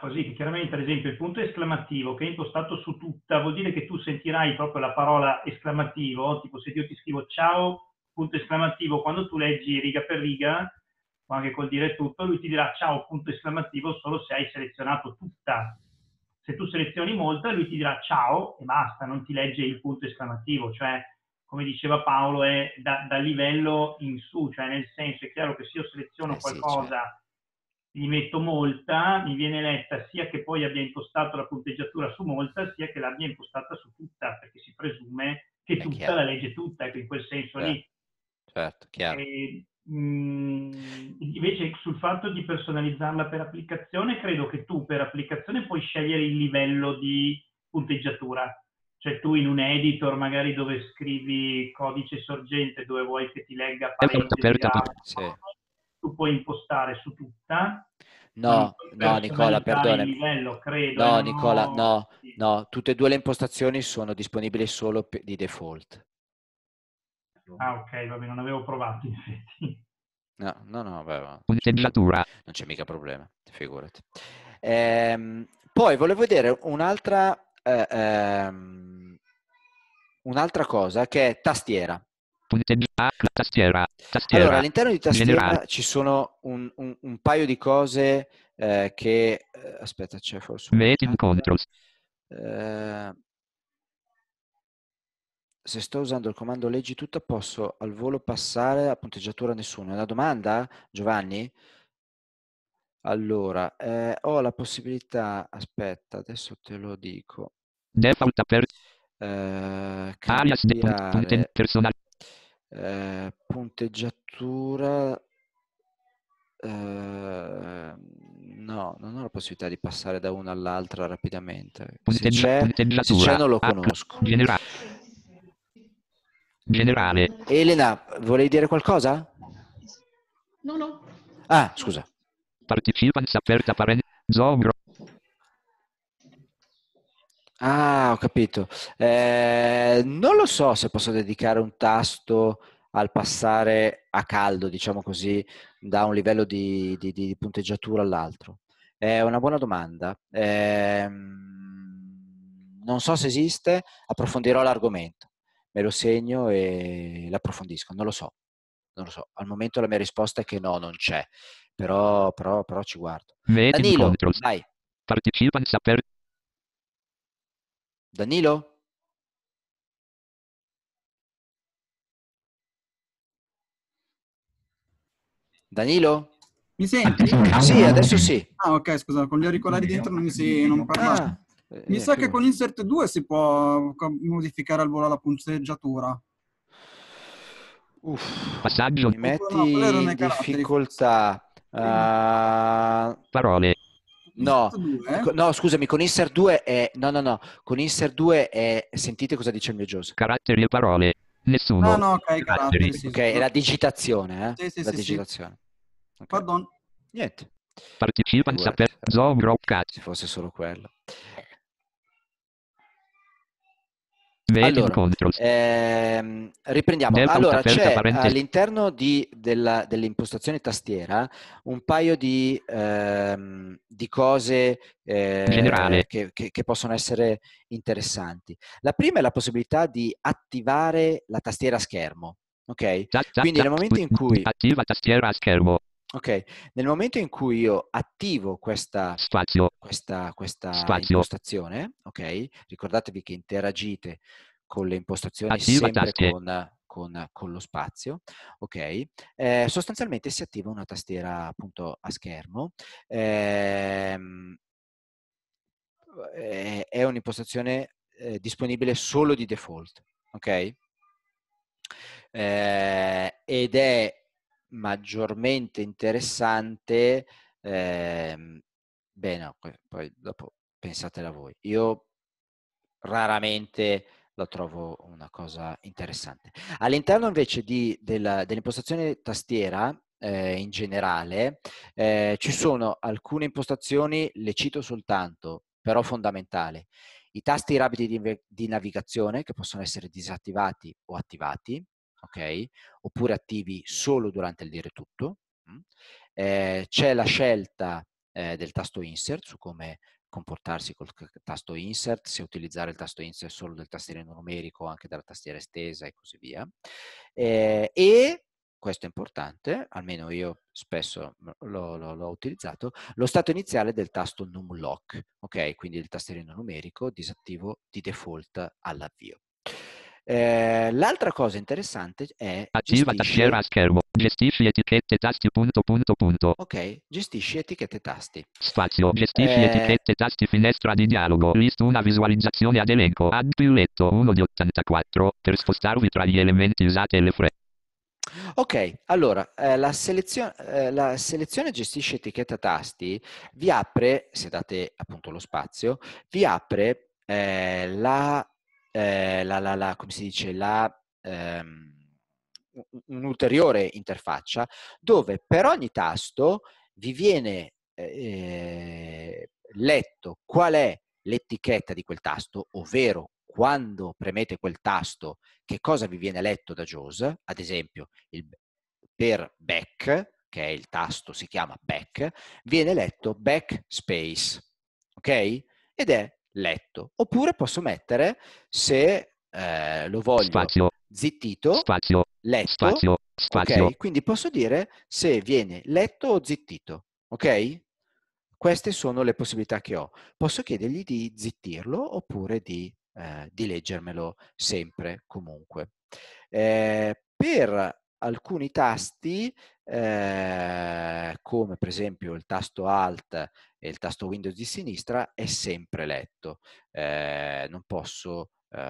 Così, chiaramente ad esempio il punto esclamativo che è impostato su tutta vuol dire che tu sentirai proprio la parola esclamativo, tipo se io ti scrivo ciao, punto esclamativo, quando tu leggi riga per riga o anche col dire tutto, lui ti dirà ciao punto esclamativo solo se hai selezionato tutta. Se tu selezioni molta, lui ti dirà ciao e basta, non ti legge il punto esclamativo, cioè come diceva Paolo è da, da livello in su, cioè nel senso è chiaro che se io seleziono eh qualcosa, sì, gli metto molta, mi viene letta sia che poi abbia impostato la punteggiatura su molta, sia che l'abbia impostata su tutta, perché si presume che è tutta chiaro. la legge tutta, ecco in quel senso certo. lì. Certo, chiaro. E, Mm. Invece sul fatto di personalizzarla per applicazione, credo che tu per applicazione puoi scegliere il livello di punteggiatura. Cioè tu in un editor magari dove scrivi codice sorgente, dove vuoi che ti legga sì. tu puoi impostare su tutta. No, no Nicola, perdone. Livello, credo, no, eh, Nicola, no, no, no, tutte e due le impostazioni sono disponibili solo di default. Esatto. Ah, ok, va bene, non avevo provato, *laughs* in effetti. No, no, no, beh, va. Sceneggiatura. Cioè, non c'è mica problema, figurati. Ehm, poi volevo vedere un'altra, eh, ehm, un'altra cosa che è tastiera. Tastiera, tastiera. Allora, all'interno di tastiera Generale. ci sono un, un, un, paio di cose eh, che... Eh, aspetta, c'è forse... Un... Meeting controls. Eh, se sto usando il comando leggi tutto posso al volo passare a punteggiatura nessuno. È una domanda, Giovanni? Allora, eh, ho la possibilità, aspetta, adesso te lo dico. Default aperto. Eh, cambiare, eh, punteggiatura... Eh, no, non ho la possibilità di passare da una all'altra rapidamente. Se c'è, se c'è non lo conosco. Generale. Generale. Elena, volevi dire qualcosa? No, no. Ah, scusa. Participants aperta parentesi. Zoom. Ah, ho capito. Eh, non lo so se posso dedicare un tasto al passare a caldo, diciamo così, da un livello di, di, di punteggiatura all'altro. È una buona domanda. Eh, non so se esiste, approfondirò l'argomento me lo segno e l'approfondisco, non lo so, non lo so. Al momento la mia risposta è che no, non c'è, però, però, però ci guardo. Danilo, dai. Danilo? Danilo? Mi senti? Sì, adesso sì. Ah, ok, scusa, con gli auricolari dentro non mi si... non parla. Ah. Eh, Mi eh, sa che con Insert 2 si può modificare al volo la punteggiatura. Uff, passaggio. Mi metti in difficoltà. Uh... Parole. No, no, scusami, con Insert 2 è... No, no, no, con Insert 2 è... Sentite cosa dice il mio Giuseppe. Caratteri e parole. Nessuno. No, no, ok, caratteri. Sì, ok, è la digitazione, eh? Sì, sì, la sì, digitazione. Sì. Okay. Pardon. Niente. Partecipanza per Zombrocat. Se fosse solo quello. Allora, ehm, riprendiamo. allora, c'è all'interno di, della, delle tastiera un paio di, ehm, di cose eh, che, che, che, possono essere interessanti. La prima è la possibilità di attivare la tastiera schermo. Ok? Quindi nel momento in cui... Attiva tastiera schermo. Ok, nel momento in cui io attivo questa, questa, questa impostazione, ok, ricordatevi che interagite con le impostazioni Attiva sempre con, con, con, lo spazio, ok, eh, sostanzialmente si attiva una tastiera appunto a schermo. Ehm, eh, è un'impostazione eh, disponibile solo di default, ok? Eh, ed è maggiormente interessante, eh, beh no, poi dopo pensatela voi. Io raramente la trovo una cosa interessante. All'interno invece di, della, dell'impostazione tastiera, eh, in generale, eh, ci sono alcune impostazioni, le cito soltanto, però fondamentali. I tasti rapidi di, di navigazione che possono essere disattivati o attivati, ok? Oppure attivi solo durante il dire tutto. Mm? Eh, c'è la scelta eh, del tasto insert su come comportarsi col tasto insert, se utilizzare il tasto insert solo del tastierino numerico, o anche della tastiera estesa e così via. Eh, e questo è importante, almeno io spesso l'ho, l'ho, l'ho, utilizzato, lo stato iniziale del tasto num lock, ok? Quindi il tastierino numerico disattivo di default all'avvio. Eh, l'altra cosa interessante è... Attiva gestisci... a schermo, gestisci etichette tasti punto punto punto. Ok, gestisci etichette tasti. Spazio, gestisci eh... etichette tasti finestra di dialogo, list una visualizzazione ad elenco, ad più letto 1 di 84, per spostarvi tra gli elementi usate le frecce. Ok, allora eh, la, selezione, eh, la, selezione, gestisce etichetta tasti vi apre, se date appunto lo spazio, vi apre eh, la eh, la, la, la, come si dice, la, ehm, un'ulteriore interfaccia dove per ogni tasto vi viene eh, letto qual è l'etichetta di quel tasto, ovvero quando premete quel tasto che cosa vi viene letto da JAWS, ad esempio il, per back, che è il tasto, si chiama back, viene letto backspace, ok? Ed è letto. Oppure posso mettere, se eh, lo voglio, spazio, zittito, spazio, letto. Spazio, spazio. Okay? Quindi posso dire se viene letto o zittito. Ok? Queste sono le possibilità che ho. Posso chiedergli di zittirlo oppure di, eh, di leggermelo sempre, comunque. Eh, per alcuni tasti, eh, come per esempio il tasto Alt e il tasto Windows di sinistra è sempre letto. Eh, non posso eh,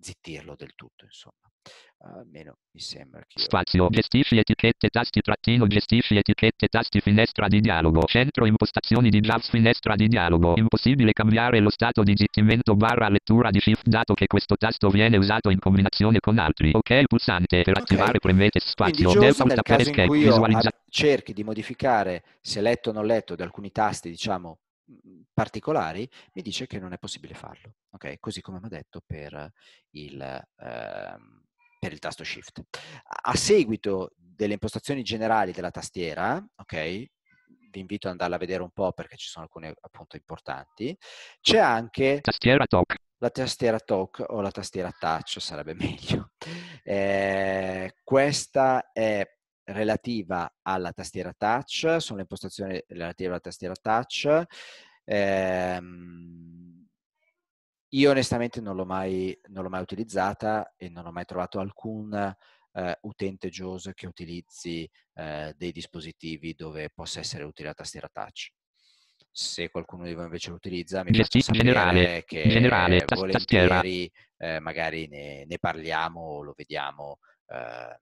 zittirlo del tutto, insomma. Almeno mi sembra che... Spazio, gestisci etichette, tasti, trattino, gestisci etichette, tasti, finestra di dialogo, centro, impostazioni di JAWS, finestra di dialogo, impossibile cambiare lo stato di zittimento barra lettura di shift dato che questo tasto viene usato in combinazione con altri. Ok, pulsante per okay. attivare premete spazio, delta, nel caso in cui cerchi di modificare se letto o non letto di alcuni tasti, diciamo, Mhmm, particolari, mi dice che non è possibile farlo, Ok, così come mi ha detto per il, eh, per il, tasto Shift. A seguito delle impostazioni generali della tastiera, okay, vi invito ad andarla a vedere un po' perché ci sono alcune appunto importanti, c'è anche tastiera talk. la tastiera talk o la tastiera touch, sarebbe *laughs* meglio. Eh, questa è relativa alla tastiera touch, sono le impostazioni relative alla tastiera touch. Ehm, io onestamente non l'ho, mai, non l'ho mai utilizzata e non ho mai trovato alcun eh, utente JAWS che utilizzi eh, dei dispositivi dove possa essere utile la tastiera touch. Se qualcuno di voi invece lo utilizza, mi piace sapere generale, che generale, volentieri eh, magari ne, ne, parliamo o lo vediamo eh,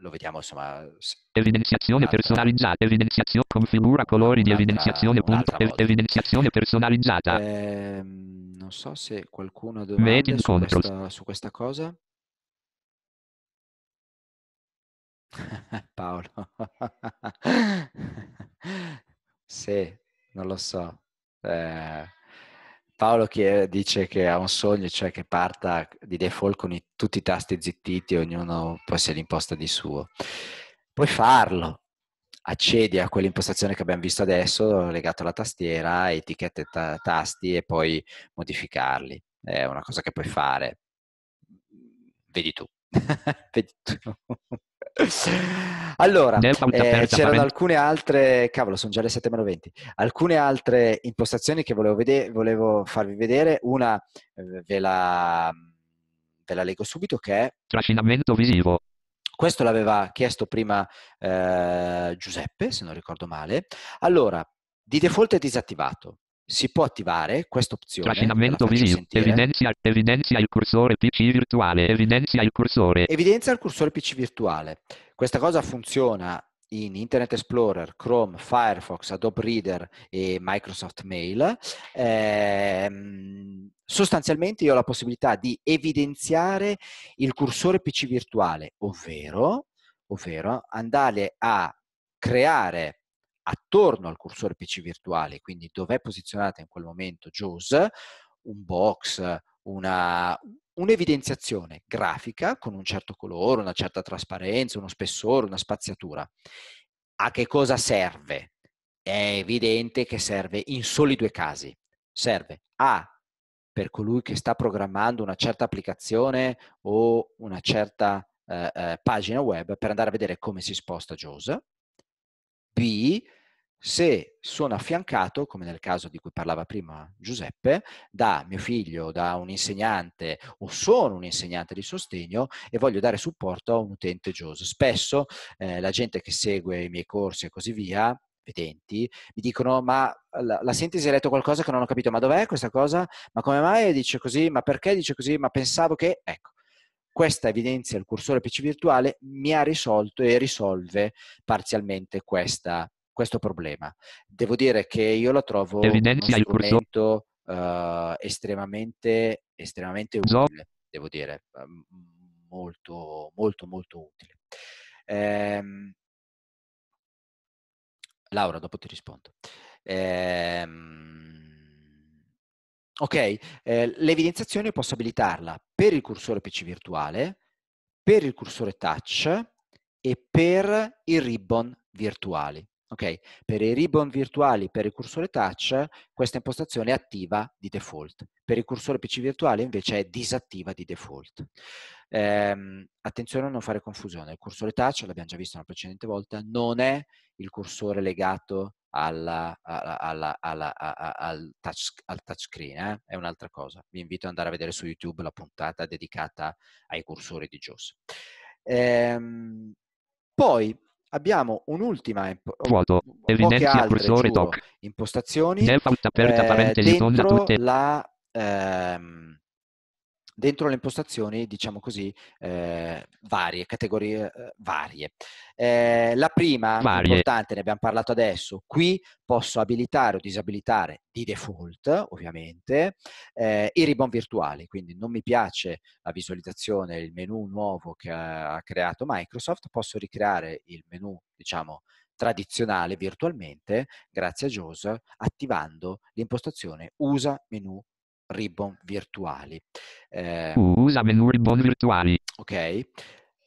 lo vediamo insomma. Evidenziazione personalizzata, evidenziazione, configura colori di evidenziazione, punto, evidenziazione personalizzata. Eh, non so se qualcuno ha domande su questa, su questa cosa. *laughs* Paolo. sì, *laughs* non lo so. Eh... Paolo chiede, dice che ha un sogno, cioè che parta di default con i, tutti i tasti zittiti, ognuno poi se li imposta di suo. Puoi farlo, accedi a quell'impostazione che abbiamo visto adesso, legato alla tastiera, etichette ta- tasti e poi modificarli. È una cosa che puoi fare. Vedi tu. *laughs* Vedi tu. *laughs* Allora, eh, c'erano alcune altre, cavolo, sono già le 7.20, alcune altre impostazioni che volevo, vede- volevo farvi vedere. Una eh, ve, la, ve la leggo subito che è... Trascinamento visivo. Questo l'aveva chiesto prima eh, Giuseppe, se non ricordo male. Allora, di default è disattivato si può attivare questa opzione. Trascinamento visio. Evidenzia, evidenzia, il cursore PC virtuale. Evidenzia il cursore. Evidenzia il cursore PC virtuale. Questa cosa funziona in Internet Explorer, Chrome, Firefox, Adobe Reader e Microsoft Mail. Eh, sostanzialmente io ho la possibilità di evidenziare il cursore PC virtuale, ovvero, ovvero andare a creare attorno al cursore PC virtuale, quindi dov'è posizionata in quel momento JAWS, un box, una, un'evidenziazione grafica con un certo colore, una certa trasparenza, uno spessore, una spaziatura. A che cosa serve? È evidente che serve in soli due casi. Serve a per colui che sta programmando una certa applicazione o una certa eh, eh, pagina web per andare a vedere come si sposta JAWS B se sono affiancato, come nel caso di cui parlava prima Giuseppe, da mio figlio, da un insegnante o sono un insegnante di sostegno e voglio dare supporto a un utente JOS. Spesso eh, la gente che segue i miei corsi e così via, vedenti, mi dicono ma la, la sintesi ha letto qualcosa che non ho capito, ma dov'è questa cosa? Ma come mai dice così? Ma perché dice così? Ma pensavo che... Ecco, questa evidenzia il cursore PC virtuale mi ha risolto e risolve parzialmente questa, questo problema. Devo dire che io la trovo evidenzia un strumento uh, eh, estremamente, estremamente utile, devo dire, ehm, molto, molto, molto utile. Ehm, Laura, dopo ti rispondo. Ehm, ok, eh, l'evidenziazione posso abilitarla per il cursore PC virtuale, per il cursore touch e per i ribbon virtuali. Okay? Per i ribbon virtuali, per il cursore touch, questa impostazione è attiva di default. Per il cursore PC virtuale invece è disattiva di default. Ehm, attenzione a non fare confusione, il cursore touch, l'abbiamo già visto una precedente volta, non è il cursore legato alla, alla, alla, al, al, touchscreen, eh? è un'altra cosa. Vi invito ad andare a vedere su YouTube la puntata dedicata ai cursori di JOS. Ehm, poi abbiamo un'ultima imp- vuoto, evidenza cursore giuro, impostazioni aperta eh, dentro la ehm, dentro le impostazioni, diciamo così, eh, varie, categorie eh, varie. Eh, la prima, varie. importante, ne abbiamo parlato adesso, qui posso abilitare o disabilitare di default, ovviamente, eh, i ribbon virtuali, quindi non mi piace la visualizzazione, il menu nuovo che ha creato Microsoft, posso ricreare il menu, diciamo, tradizionale virtualmente, grazie a JAWS, attivando l'impostazione usa menu ribbon virtuali. Eh, Usa uh, menu ribbon virtuali. Ok.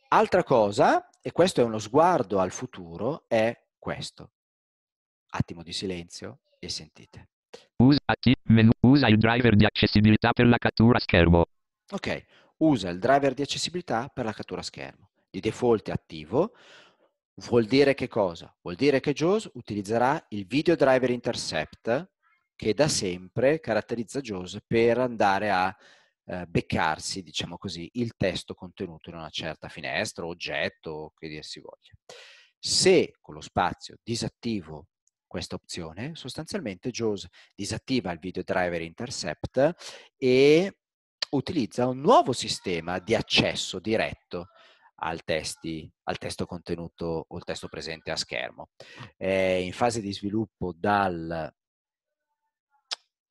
Altra cosa, e questo è uno sguardo al futuro, è questo. Attimo di silenzio e sentite. Usa, menu, usa il driver di accessibilità per la cattura schermo. Ok, usa il driver di accessibilità per la cattura schermo. Di default è attivo. Vuol dire che cosa? Vuol dire che JAWS utilizzerà il video driver intercept che da sempre caratterizza Jose per andare a eh, beccarsi, diciamo così, il testo contenuto in una certa finestra, oggetto, che dir si voglia. Se con lo spazio disattivo questa opzione, sostanzialmente Jaws disattiva il video driver intercept e utilizza un nuovo sistema di accesso diretto al, testi, al testo contenuto o il testo presente a schermo. Ah. È in fase di sviluppo dal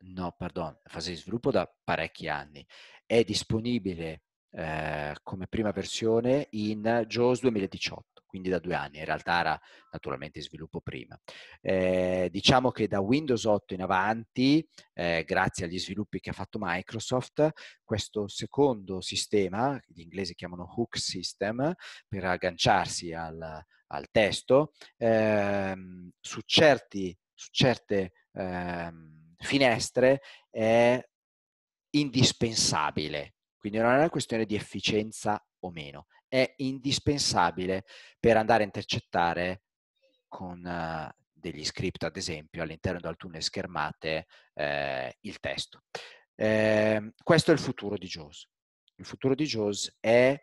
no, pardon, fase di sviluppo da parecchi anni. È disponibile eh, come prima versione in JAWS 2018, quindi da due anni. In realtà era naturalmente in sviluppo prima. Eh, diciamo che da Windows 8 in avanti, eh, grazie agli sviluppi che ha fatto Microsoft, questo secondo sistema, che gli inglesi chiamano hook system, per agganciarsi al, al testo, ehm, su, certi, su certe... Ehm, finestre è indispensabile. Quindi non è una questione di efficienza o meno, è indispensabile per andare a intercettare con eh, degli script, ad esempio, all'interno di alcune schermate eh, il testo. Eh, questo è il futuro di JAWS. Il futuro di JAWS è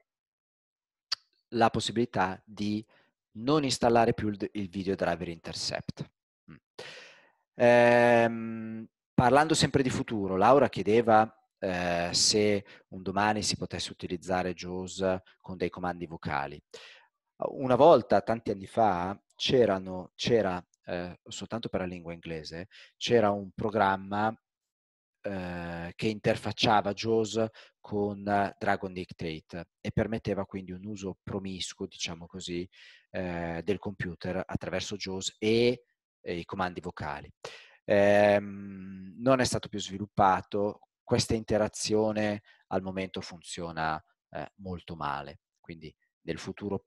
la possibilità di non installare più il, il video driver intercept. Mm. Ehm, parlando sempre di futuro, Laura chiedeva eh, se un domani si potesse utilizzare JAWS con dei comandi vocali. Una volta, tanti anni fa, c'era eh, soltanto per la lingua inglese, c'era un programma eh, che interfacciava JAWS con Dragon Dictate e permetteva quindi un uso promiscuo, diciamo così, eh, del computer attraverso JAWS e i comandi vocali. Eh, non è stato più sviluppato, questa interazione al momento funziona eh, molto male, quindi nel futuro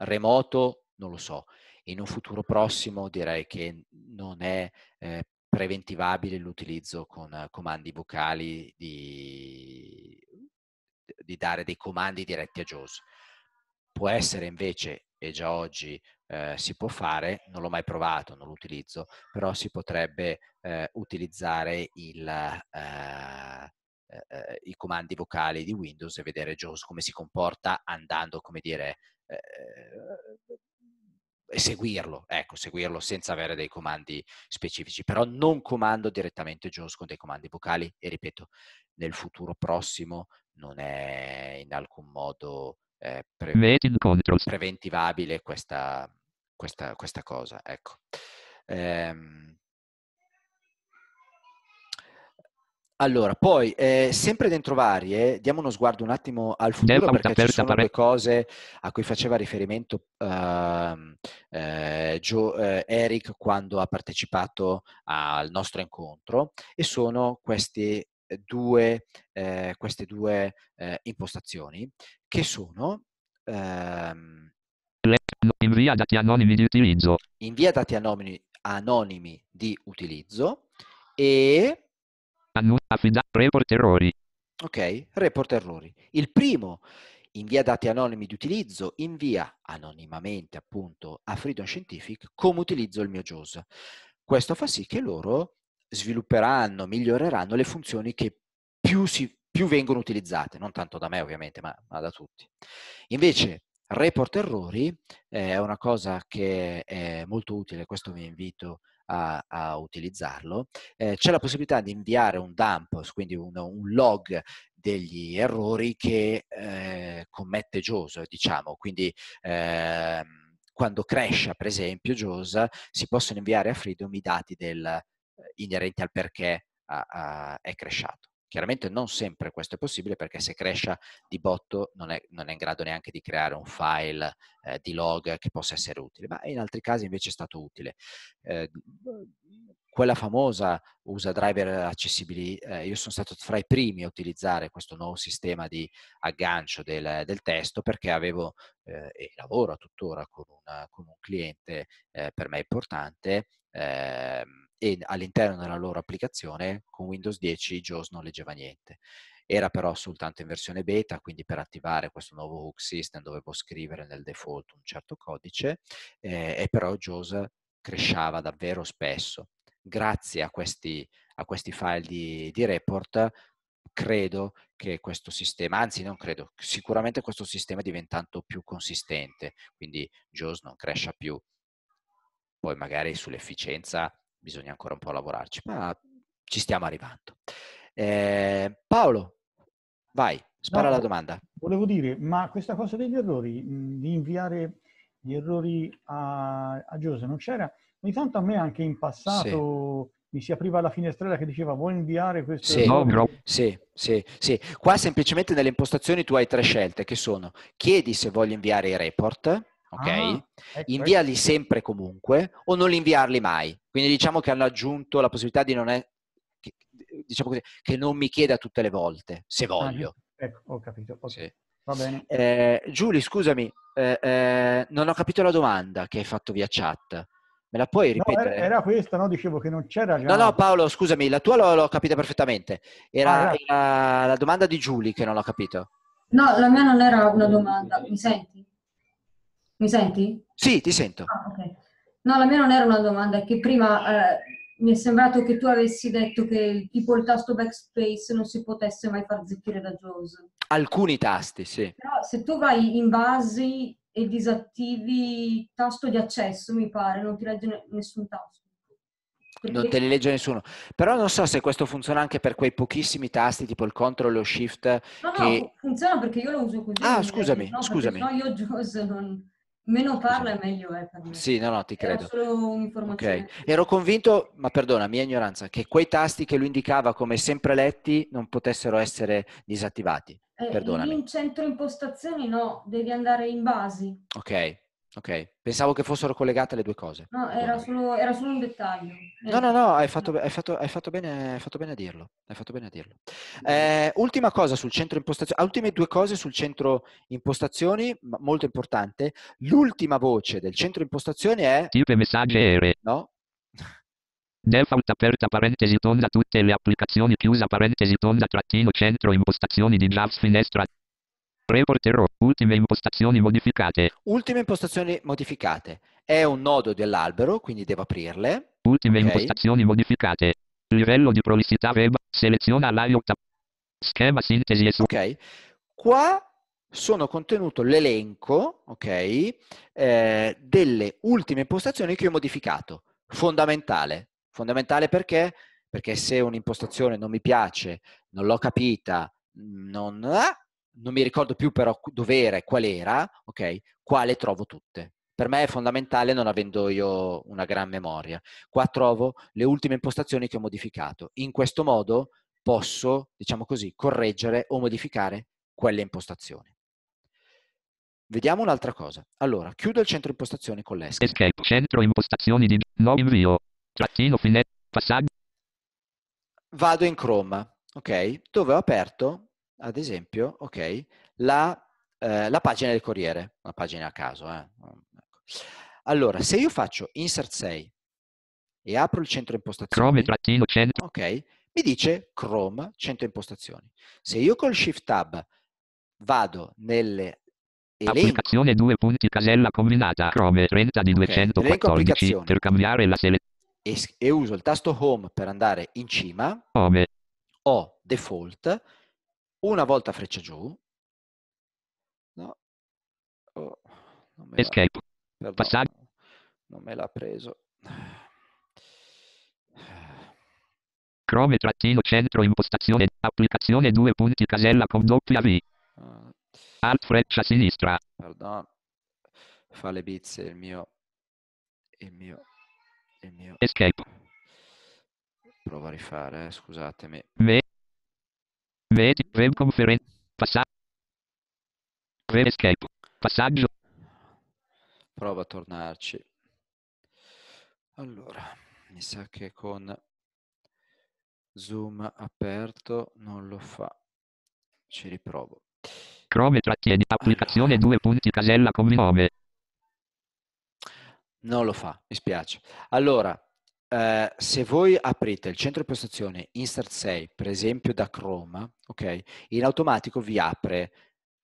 remoto non lo so, in un futuro prossimo direi che non è eh, preventivabile l'utilizzo con comandi vocali di, di dare dei comandi diretti a JAWS. Può essere invece, e già oggi eh, si può fare, non l'ho mai provato, non l'utilizzo, però si potrebbe eh, utilizzare il, eh, eh, eh, i comandi vocali di Windows e vedere Jaws come si comporta andando, come dire, eh, e seguirlo, ecco, seguirlo senza avere dei comandi specifici, però non comando direttamente Jaws con dei comandi vocali e ripeto, nel futuro prossimo non è in alcun modo eh, pre- preventivabile questa, questa, questa cosa. Ecco. Ehm. Allora, poi eh, sempre dentro varie, eh, diamo uno sguardo un attimo al futuro perché ci sono due cose a cui faceva riferimento uh, eh, Joe, eh, Eric quando ha partecipato al nostro incontro e sono queste due, eh, queste due eh, impostazioni che sono ehm, Invia dati anonimi di utilizzo. Invia dati anonimi, anonimi di utilizzo e... affida report errori. Ok, report errori. Il primo invia dati anonimi di utilizzo, invia anonimamente appunto a Freedom Scientific come utilizzo il mio JOS. Questo fa sì che loro svilupperanno, miglioreranno le funzioni che più, si, più vengono utilizzate, non tanto da me ovviamente, ma, ma da tutti. Invece Report errori è una cosa che è molto utile, questo vi invito a, a utilizzarlo. Eh, c'è la possibilità di inviare un dump, quindi un, un log degli errori che eh, commette Josa, diciamo, quindi ehm, quando cresce, per esempio, Josa, si possono inviare a Freedom i dati del, eh, inerenti al perché a, a, è cresciato. Chiaramente non sempre questo è possibile perché se cresce di botto non è, non è, in grado neanche di creare un file eh, di log che possa essere utile, ma in altri casi invece è stato utile. Eh, quella famosa USA Driver accessibili, eh, io sono stato fra i primi a utilizzare questo nuovo sistema di aggancio del, del testo perché avevo eh, e lavoro tuttora con, una, con un cliente eh, per me importante ehm, e all'interno della loro applicazione con Windows 10 JAWS non leggeva niente. Era però soltanto in versione beta, quindi per attivare questo nuovo hook system dovevo scrivere nel default un certo codice, eh, e però JAWS cresciava davvero spesso. Grazie a questi, a questi file di, di report credo che questo sistema, anzi non credo, sicuramente questo sistema diventa tanto più consistente, quindi JAWS non cresce più. Poi magari sull'efficienza bisogna ancora un po' lavorarci, ma ci stiamo arrivando. Eh, Paolo, vai, spara no, la domanda. Volevo dire, ma questa cosa degli errori, mhmm, di inviare gli errori a, a Giuse, non c'era? Ogni tanto a me anche in passato... Sì mi si apriva la finestrella che diceva vuoi inviare questo sì, no, sì, sì, sì, qua semplicemente nelle impostazioni tu hai tre scelte che sono chiedi se voglio inviare i report ok? Ah, ecco, Inviali ecco. sempre comunque o non inviarli mai. Quindi diciamo che hanno aggiunto la possibilità di non è, che, diciamo così, che non mi chieda tutte le volte, se ah, voglio. Ah, ecco, ho capito. Okay. Sì. Va bene. Eh, Giulia, scusami, eh, eh, non ho capito la domanda che hai fatto via chat. Me la puoi ripetere? No, era questa, no? Dicevo che non c'era già. No, no, Paolo, scusami, la tua l'ho, l'ho capita perfettamente. Era, ah, era, la domanda di Giulia che non ho capito. No, la mia non era una domanda. Mi senti? Mi senti? Sì, ti sento. Ah, okay. No, la mia non era una domanda, è che prima eh, mi è sembrato che tu avessi detto che tipo il tasto backspace non si potesse mai far zittire da JAWS. Alcuni tasti, sì. Però se tu vai in basi e disattivi tasto di accesso, mi pare, non ti legge nessun tasto. Perché... Non te li legge nessuno. Però non so se questo funziona anche per quei pochissimi tasti, tipo il CTRL o SHIFT. No, che... no, funziona perché io lo uso così. Ah, scusami, no, scusami. No, io JAWS non Meno parla e meglio è per me. Sì, no, no, ti credo. Era solo un'informazione. Okay. Ero convinto, ma perdona, mia ignoranza, che quei tasti che lui indicava come sempre letti non potessero essere disattivati. Eh, Perdonami. In centro impostazioni no, devi andare in basi. Ok. Ok, pensavo che fossero collegate le due cose. No, era solo, era solo un dettaglio. No, no, no, hai fatto, hai fatto, hai fatto, bene, hai fatto bene, a dirlo. Bene a dirlo. Eh, ultima cosa sul centro impostazioni, ah, ultime due cose sul centro impostazioni, molto importante. L'ultima voce del centro impostazioni è... messaggi messaggere. No? Default aperta parentesi tonda tutte le applicazioni chiusa parentesi tonda trattino centro impostazioni di Java finestra Reporterò ultime impostazioni modificate. Ultime impostazioni modificate. È un nodo dell'albero, quindi devo aprirle. Ultime okay. impostazioni modificate. Livello di prolissità web. Seleziona layout. Schema sintesi e su. Ok. Qua sono contenuto l'elenco, ok, eh, delle ultime impostazioni che ho modificato. Fondamentale. Fondamentale perché? Perché se un'impostazione non mi piace, non l'ho capita, non... Ah, non mi ricordo più però dov'era e qual era, ok? quale trovo tutte. Per me è fondamentale non avendo io una gran memoria. Qua trovo le ultime impostazioni che ho modificato. In questo modo posso, diciamo così, correggere o modificare quelle impostazioni. Vediamo un'altra cosa. Allora, chiudo il centro impostazioni con l'escape. Escape, centro impostazioni di no invio, trattino fine, passaggio. Vado in Chrome, ok? Dove ho aperto ad esempio, ok, la, eh, la, pagina del Corriere, una pagina a caso. Eh. Mm, ecco. Allora, se io faccio insert 6 e apro il centro impostazioni, Chrome, centro. ok, mi dice Chrome centro impostazioni. Se io col Shift Tab vado nelle elenco. Applicazione 2 punti casella combinata Chrome 30 di okay. 214 per cambiare la selezione. E, uso il tasto Home per andare in cima. Home. Ho default una volta freccia giù. No. Oh, Escape. Passaggio. Non me l'ha preso. Chrome trattino centro impostazione applicazione due punti casella con doppia V. Ah. Alt freccia sinistra. Pardon. Fa le bizze il mio il mio il mio Escape. Provo a rifare, eh, scusatemi. V Vedi, web conferenza, passaggio, web escape, passaggio. Prova a tornarci. Allora, mi sa che con zoom aperto non lo fa. Ci riprovo. Chrome trattiene applicazione allora. due punti casella come nome. Non lo fa, mi spiace. Allora, eh, se voi aprite il centro di postazione Insert 6, per esempio da Chrome, okay, in automatico vi apre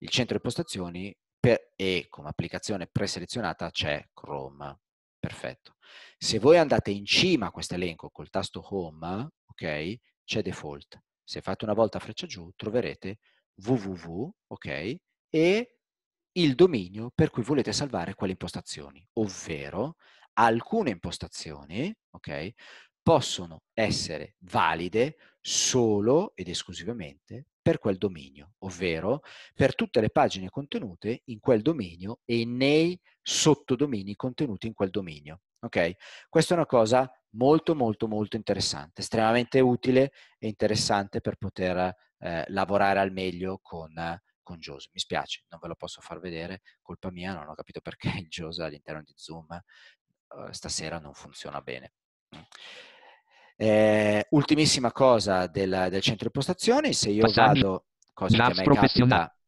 il centro di postazioni per, e come applicazione preselezionata c'è Chrome. Perfetto. Se voi andate in cima a questo elenco col tasto Home, ok, c'è Default. Se fate una volta freccia giù troverete www, ok, e il dominio per cui volete salvare quelle impostazioni, ovvero alcune impostazioni ok? Possono essere valide solo ed esclusivamente per quel dominio, ovvero per tutte le pagine contenute in quel dominio e nei sottodomini contenuti in quel dominio. Okay? Questa è una cosa molto molto molto interessante, estremamente utile e interessante per poter eh, lavorare al meglio con, con JOS. Mi spiace, non ve lo posso far vedere, colpa mia, non ho capito perché il *laughs* JOS all'interno di Zoom eh, stasera non funziona bene. Eh, ultimissima cosa del, del centro impostazioni, se io Passaggi. vado, cosa che capita,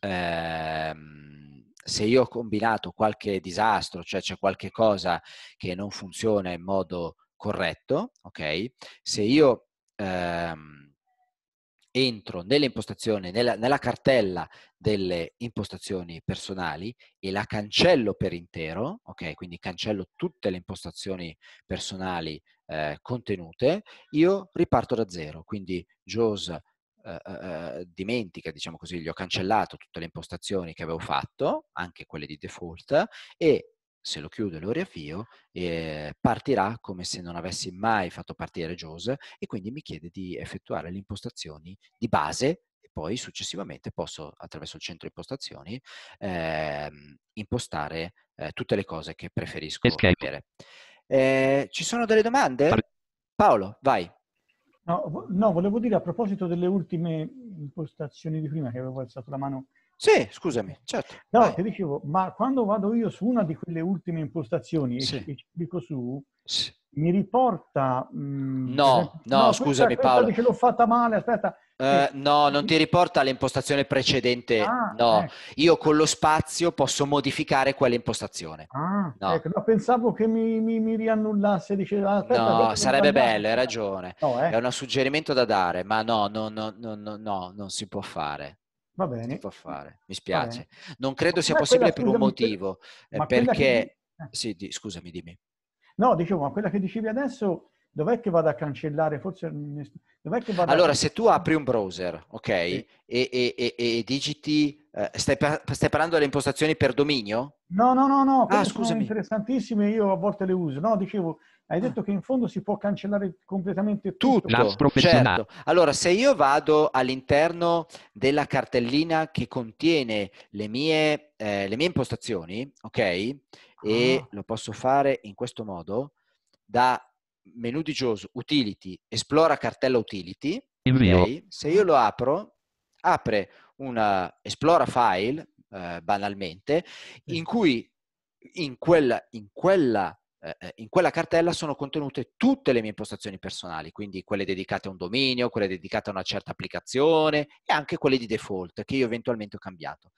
ehm, se io ho combinato qualche disastro, cioè c'è qualche cosa che non funziona in modo corretto, ok? Se io ehm, entro nelle impostazioni, nella, nella, cartella delle impostazioni personali e la cancello per intero, ok? Quindi cancello tutte le impostazioni personali eh, contenute, io riparto da zero, quindi JAWS eh, eh, eh dimentica, diciamo così, gli ho cancellato tutte le impostazioni che avevo fatto, anche quelle di default, e se lo chiudo e lo riavvio, eh, partirà come se non avessi mai fatto partire JAWS e quindi mi chiede di effettuare le impostazioni di base e poi successivamente posso, attraverso il centro impostazioni, eh, impostare eh, tutte le cose che preferisco scrivere. vedere. Ehm, ci sono delle domande? Paolo, vai. No, no, volevo dire a proposito delle ultime impostazioni di prima che avevo alzato la mano sì, scusami, certo. No, vai. ti dicevo, ma quando vado io su una di quelle ultime impostazioni sì. e ci dico su, sì. mi riporta... Mh, mm, no, esempio, no, no, scusami questa, Paolo. dice, l'ho fatta male, aspetta. Uh, no, non ti riporta all'impostazione precedente. Ah, no, ecco. io con lo spazio posso modificare quell'impostazione. Ah, no. Ecco. no pensavo che mi, mi, mi riannullasse. Diceva, aspetta, no, sarebbe bello, hai ragione. No, eh. È un suggerimento da dare, ma no, no, no, no, no, non si può fare. Va bene. si può fare, mi spiace. Non credo sia ma possibile per un motivo, eh, perché... Che... Eh. Sì, di... scusami, dimmi. No, dicevo, ma quella che dicevi adesso, dov'è che vado a cancellare? Forse... Dov'è che vado allora, a... se tu apri un browser, ok, sì. e, e, e, e, digiti... Eh, stai, stai, parlando delle impostazioni per dominio? No, no, no, no. Ah, Sono interessantissime, io a volte le uso. No, dicevo, hai detto che in fondo si può cancellare completamente tutto. tutto certo. Allora, se io vado all'interno della cartellina che contiene le mie, eh, le mie impostazioni, ok? E ah. lo posso fare in questo modo, da menu di JOS, Utility, esplora cartella Utility, okay? se io lo apro, apre una esplora file, eh, banalmente, in cui in quella, in quella eh, eh, in quella cartella sono contenute tutte le mie impostazioni personali, quindi quelle dedicate a un dominio, quelle dedicate a una certa applicazione e anche quelle di default che io eventualmente ho cambiato.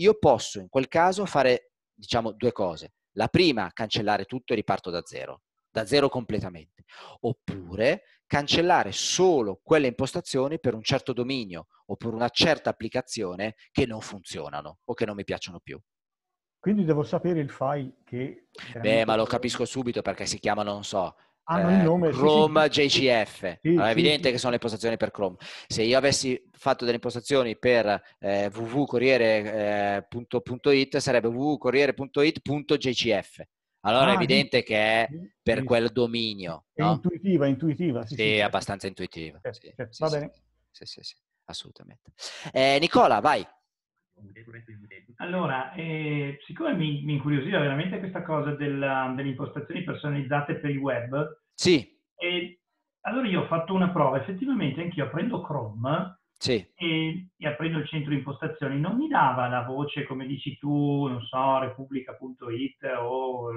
Io posso in quel caso fare, diciamo, due cose. La prima, cancellare tutto e riparto da zero, da zero completamente. Oppure cancellare solo quelle impostazioni per un certo dominio o per una certa applicazione che non funzionano o che non mi piacciono più. Quindi devo sapere il file che... Beh, ma lo capisco subito perché si chiamano, non so, hanno eh, nome Chrome sì, sì. JCF. Sì, allora, è evidente che sono le impostazioni per Chrome. Se io avessi fatto delle impostazioni per eh, www.corriere.it eh, sarebbe www.corriere.it.jcf. Allora ah, è evidente che è per quel dominio. È no? intuitiva, intuitiva. Sì, sì, certo. abbastanza intuitiva. Certo, certo. Va bene. Sì, sì, sì, assolutamente. Eh, Nicola, vai. Allora, eh, siccome mi, mi, incuriosiva veramente questa cosa della, um, delle impostazioni personalizzate per il web, sì. Eh, allora io ho fatto una prova, effettivamente anch'io aprendo Chrome sì. e, e aprendo il centro impostazioni non mi dava la voce, come dici tu, non so, repubblica.it o...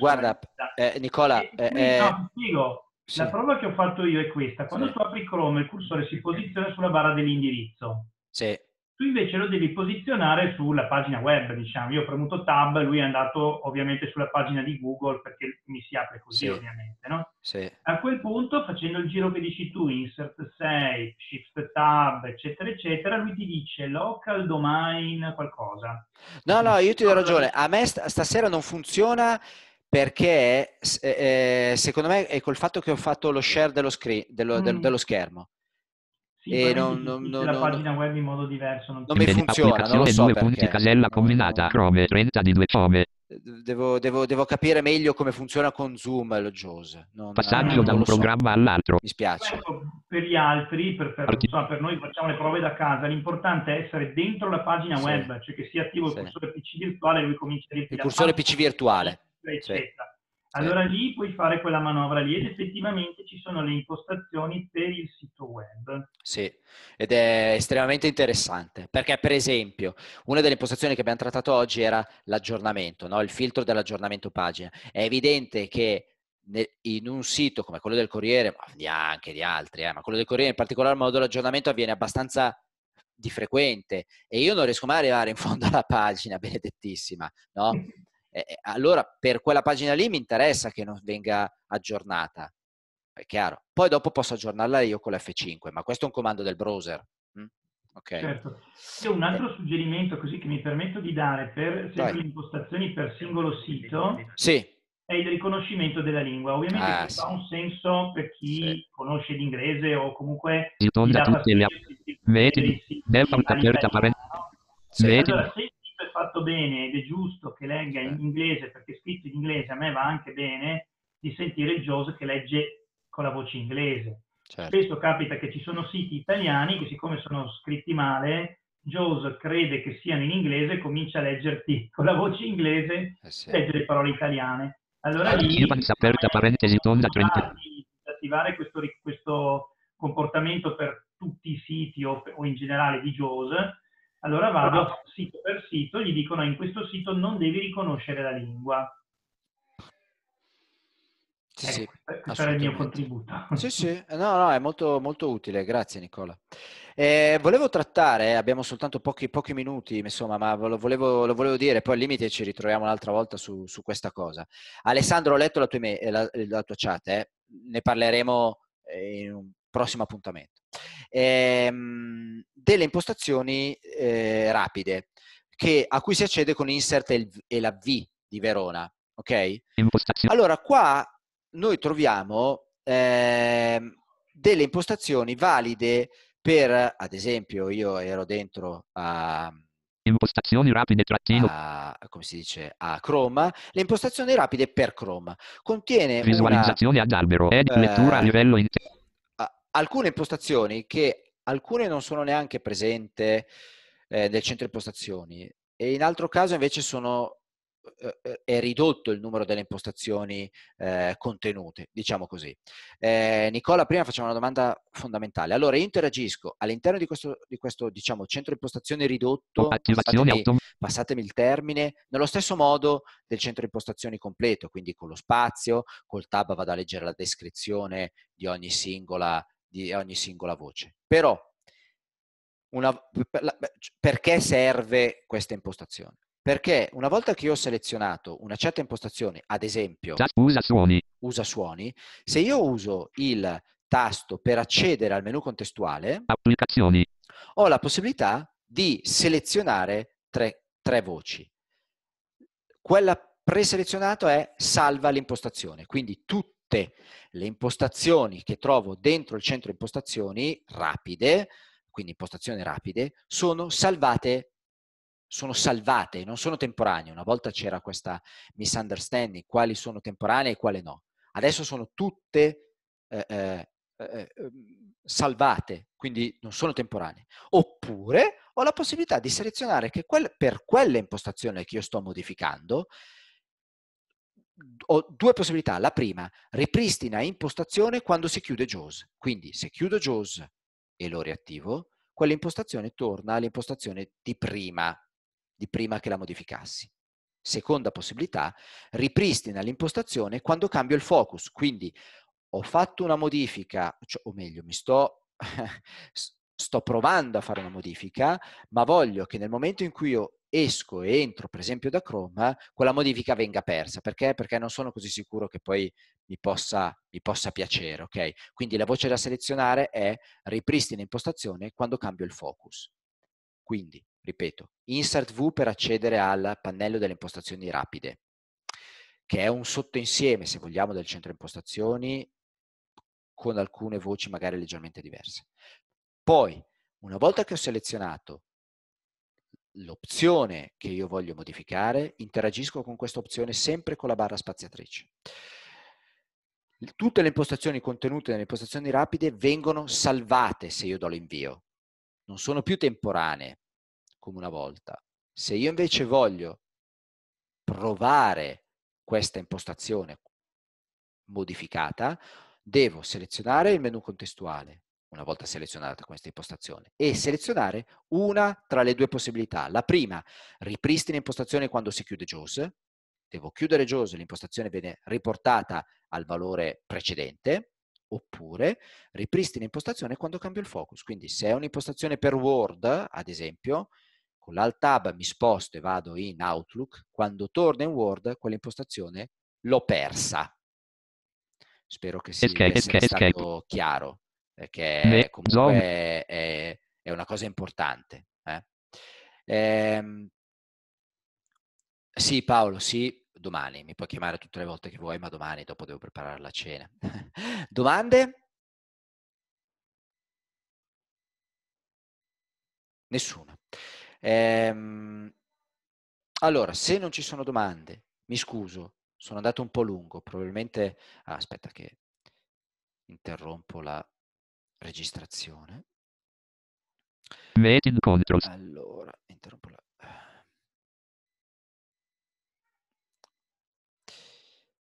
Guarda, eh, Nicola... Eh, quindi, eh, no, sì. La prova che ho fatto io è questa. Quando sì. tu apri Chrome, il cursore si posiziona sulla barra dell'indirizzo. Sì tu invece lo devi posizionare sulla pagina web, diciamo. Io ho premuto tab, lui è andato ovviamente sulla pagina di Google perché mi si apre così sì. ovviamente, no? Sì. A quel punto, facendo il giro che dici tu, insert 6, shift tab, eccetera, eccetera, lui ti dice local domain qualcosa. No, no, io ti do ragione. A me stasera non funziona perché eh, eh, secondo me è col fatto che ho fatto lo share dello, screen, dello, mm. dello schermo e non, non, non, la pagina web in modo diverso. Non, mi funziona, non lo so 2. Perché. Casella combinata, Chrome 30 di 2 come. Devo, devo, devo, capire meglio come funziona con Zoom lo Jose. Non, Passaggio non da un so. programma all'altro. Mi spiace. Questo per gli altri, per, per, so, per, noi facciamo le prove da casa, l'importante è essere dentro la pagina sì. web, cioè che sia attivo sì. il cursore PC virtuale, lui comincia a dire... Il cursore PC virtuale. Eccetera. Sì. Allora lì puoi fare quella manovra lì ed effettivamente ci sono le impostazioni per il sito web. Sì, ed è estremamente interessante perché per esempio una delle impostazioni che abbiamo trattato oggi era l'aggiornamento, no? il filtro dell'aggiornamento pagina. È evidente che in un sito come quello del Corriere, ma anche di altri, eh, ma quello del Corriere in particolar modo l'aggiornamento avviene abbastanza di frequente e io non riesco mai ad arrivare in fondo alla pagina, *laughs* benedettissima, no? eh, allora per quella pagina lì mi interessa che non venga aggiornata, è chiaro. Poi dopo posso aggiornarla io con l'F5, ma questo è un comando del browser. Mm, okay. Certo. Io un altro eh. suggerimento così che mi permetto di dare per le impostazioni per singolo sito sì. è il riconoscimento della lingua. Ovviamente ah, sì. ha un senso per chi sì. conosce l'inglese o comunque... Vedi, dentro una aperta parentesi. Allora, se fatto bene ed è giusto che legga in inglese, perché scritto in inglese a me va anche bene, di sentire il che legge con la voce inglese. Certo. Spesso capita che ci sono siti italiani che siccome sono scritti male, Jose crede che siano in inglese e comincia a leggerti *laughs* con la voce inglese, eh sì. legge le parole italiane. Allora lì di attivare questo, questo, comportamento per tutti i siti o, o in generale di Jose allora vado sito per sito, gli dicono ah, in questo sito non devi riconoscere la lingua. Sì, ecco, sì, questo era il mio contributo. Sì, sì, no, no, è molto, molto utile, grazie Nicola. Eh, volevo trattare, abbiamo soltanto pochi, pochi minuti, insomma, ma lo volevo, lo volevo, dire, poi al limite ci ritroviamo un'altra volta su, su questa cosa. Alessandro, ho letto la tua, email, eh, la, la tua chat, eh. ne parleremo eh, in un prossimo appuntamento ehm, delle impostazioni eh, rapide che, a cui si accede con insert e, il, e la V di Verona. Ok? Allora, qua noi troviamo ehm, delle impostazioni valide per, ad esempio, io ero dentro a... Impostazioni rapide trattino. A, come si dice? A Chrome. Le impostazioni rapide per Chrome. Contiene Visualizzazione una, ad albero. Edit, eh, lettura a eh, livello interno alcune impostazioni che alcune non sono neanche presenti eh, nel centro impostazioni e in altro caso invece sono, eh, eh è ridotto il numero delle impostazioni eh, contenute, diciamo così. Eh, Nicola prima facciamo una domanda fondamentale. Allora, io interagisco all'interno di questo, di questo diciamo, centro impostazioni ridotto, passatemi, passatemi il termine, nello stesso modo del centro impostazioni completo, quindi con lo spazio, col tab vado a leggere la descrizione di ogni singola di ogni singola voce. Però una, perché serve questa impostazione? Perché una volta che io ho selezionato una certa impostazione, ad esempio usa suoni, usa suoni se io uso il tasto per accedere al menu contestuale, applicazioni, ho la possibilità di selezionare tre, tre voci. Quella preselezionata è salva l'impostazione, quindi tutte tutte le impostazioni che trovo dentro il centro impostazioni rapide, quindi impostazioni rapide, sono salvate sono salvate, non sono temporanee. Una volta c'era questa misunderstanding, quali sono temporanee e quali no. Adesso sono tutte eh, eh, eh, eh ehm, salvate, quindi non sono temporanee. Oppure ho la possibilità di selezionare che quel, per quelle impostazioni che io sto modificando, ho due possibilità. La prima, ripristina impostazione quando si chiude JAWS. Quindi se chiudo JAWS e lo riattivo, quell'impostazione torna all'impostazione di prima, di prima che la modificassi. Seconda possibilità, ripristina l'impostazione quando cambio il focus. Quindi ho fatto una modifica, cioè, o meglio, mi sto, *laughs* sto provando a fare una modifica, ma voglio che nel momento in cui io esco e entro per esempio da Chrome, quella modifica venga persa. Perché? Perché non sono così sicuro che poi mi possa, mi possa piacere, ok? Quindi la voce da selezionare è ripristina impostazione quando cambio il focus. Quindi, ripeto, insert V per accedere al pannello delle impostazioni rapide, che è un sottoinsieme, se vogliamo, del centro impostazioni con alcune voci magari leggermente diverse. Poi, una volta che ho selezionato l'opzione che io voglio modificare, interagisco con questa opzione sempre con la barra spaziatrice. Tutte le impostazioni contenute nelle impostazioni rapide vengono salvate se io do l'invio. Non sono più temporanee, come una volta. Se io invece voglio provare questa impostazione modificata, devo selezionare il menu contestuale, una volta selezionata questa impostazione, e selezionare una tra le due possibilità. La prima, ripristina impostazione quando si chiude JAWS, devo chiudere JAWS, l'impostazione viene riportata al valore precedente, oppure ripristina impostazione quando cambio il focus. Quindi se è un'impostazione per Word, ad esempio, con l'Alt Tab mi sposto e vado in Outlook, quando torno in Word quell'impostazione l'ho persa. Spero che sia okay, okay, stato chiaro perché comunque è, è una cosa importante. Eh? Ehm, sì, Paolo, sì, domani, mi puoi chiamare tutte le volte che vuoi, ma domani dopo devo preparare la cena. *laughs* Domande? Nessuna. Ehm, allora, se non ci sono domande, mi scuso, sono andato un po' lungo, probabilmente... Ah, aspetta che interrompo la registrazione. Allora, interrompo la... Eh,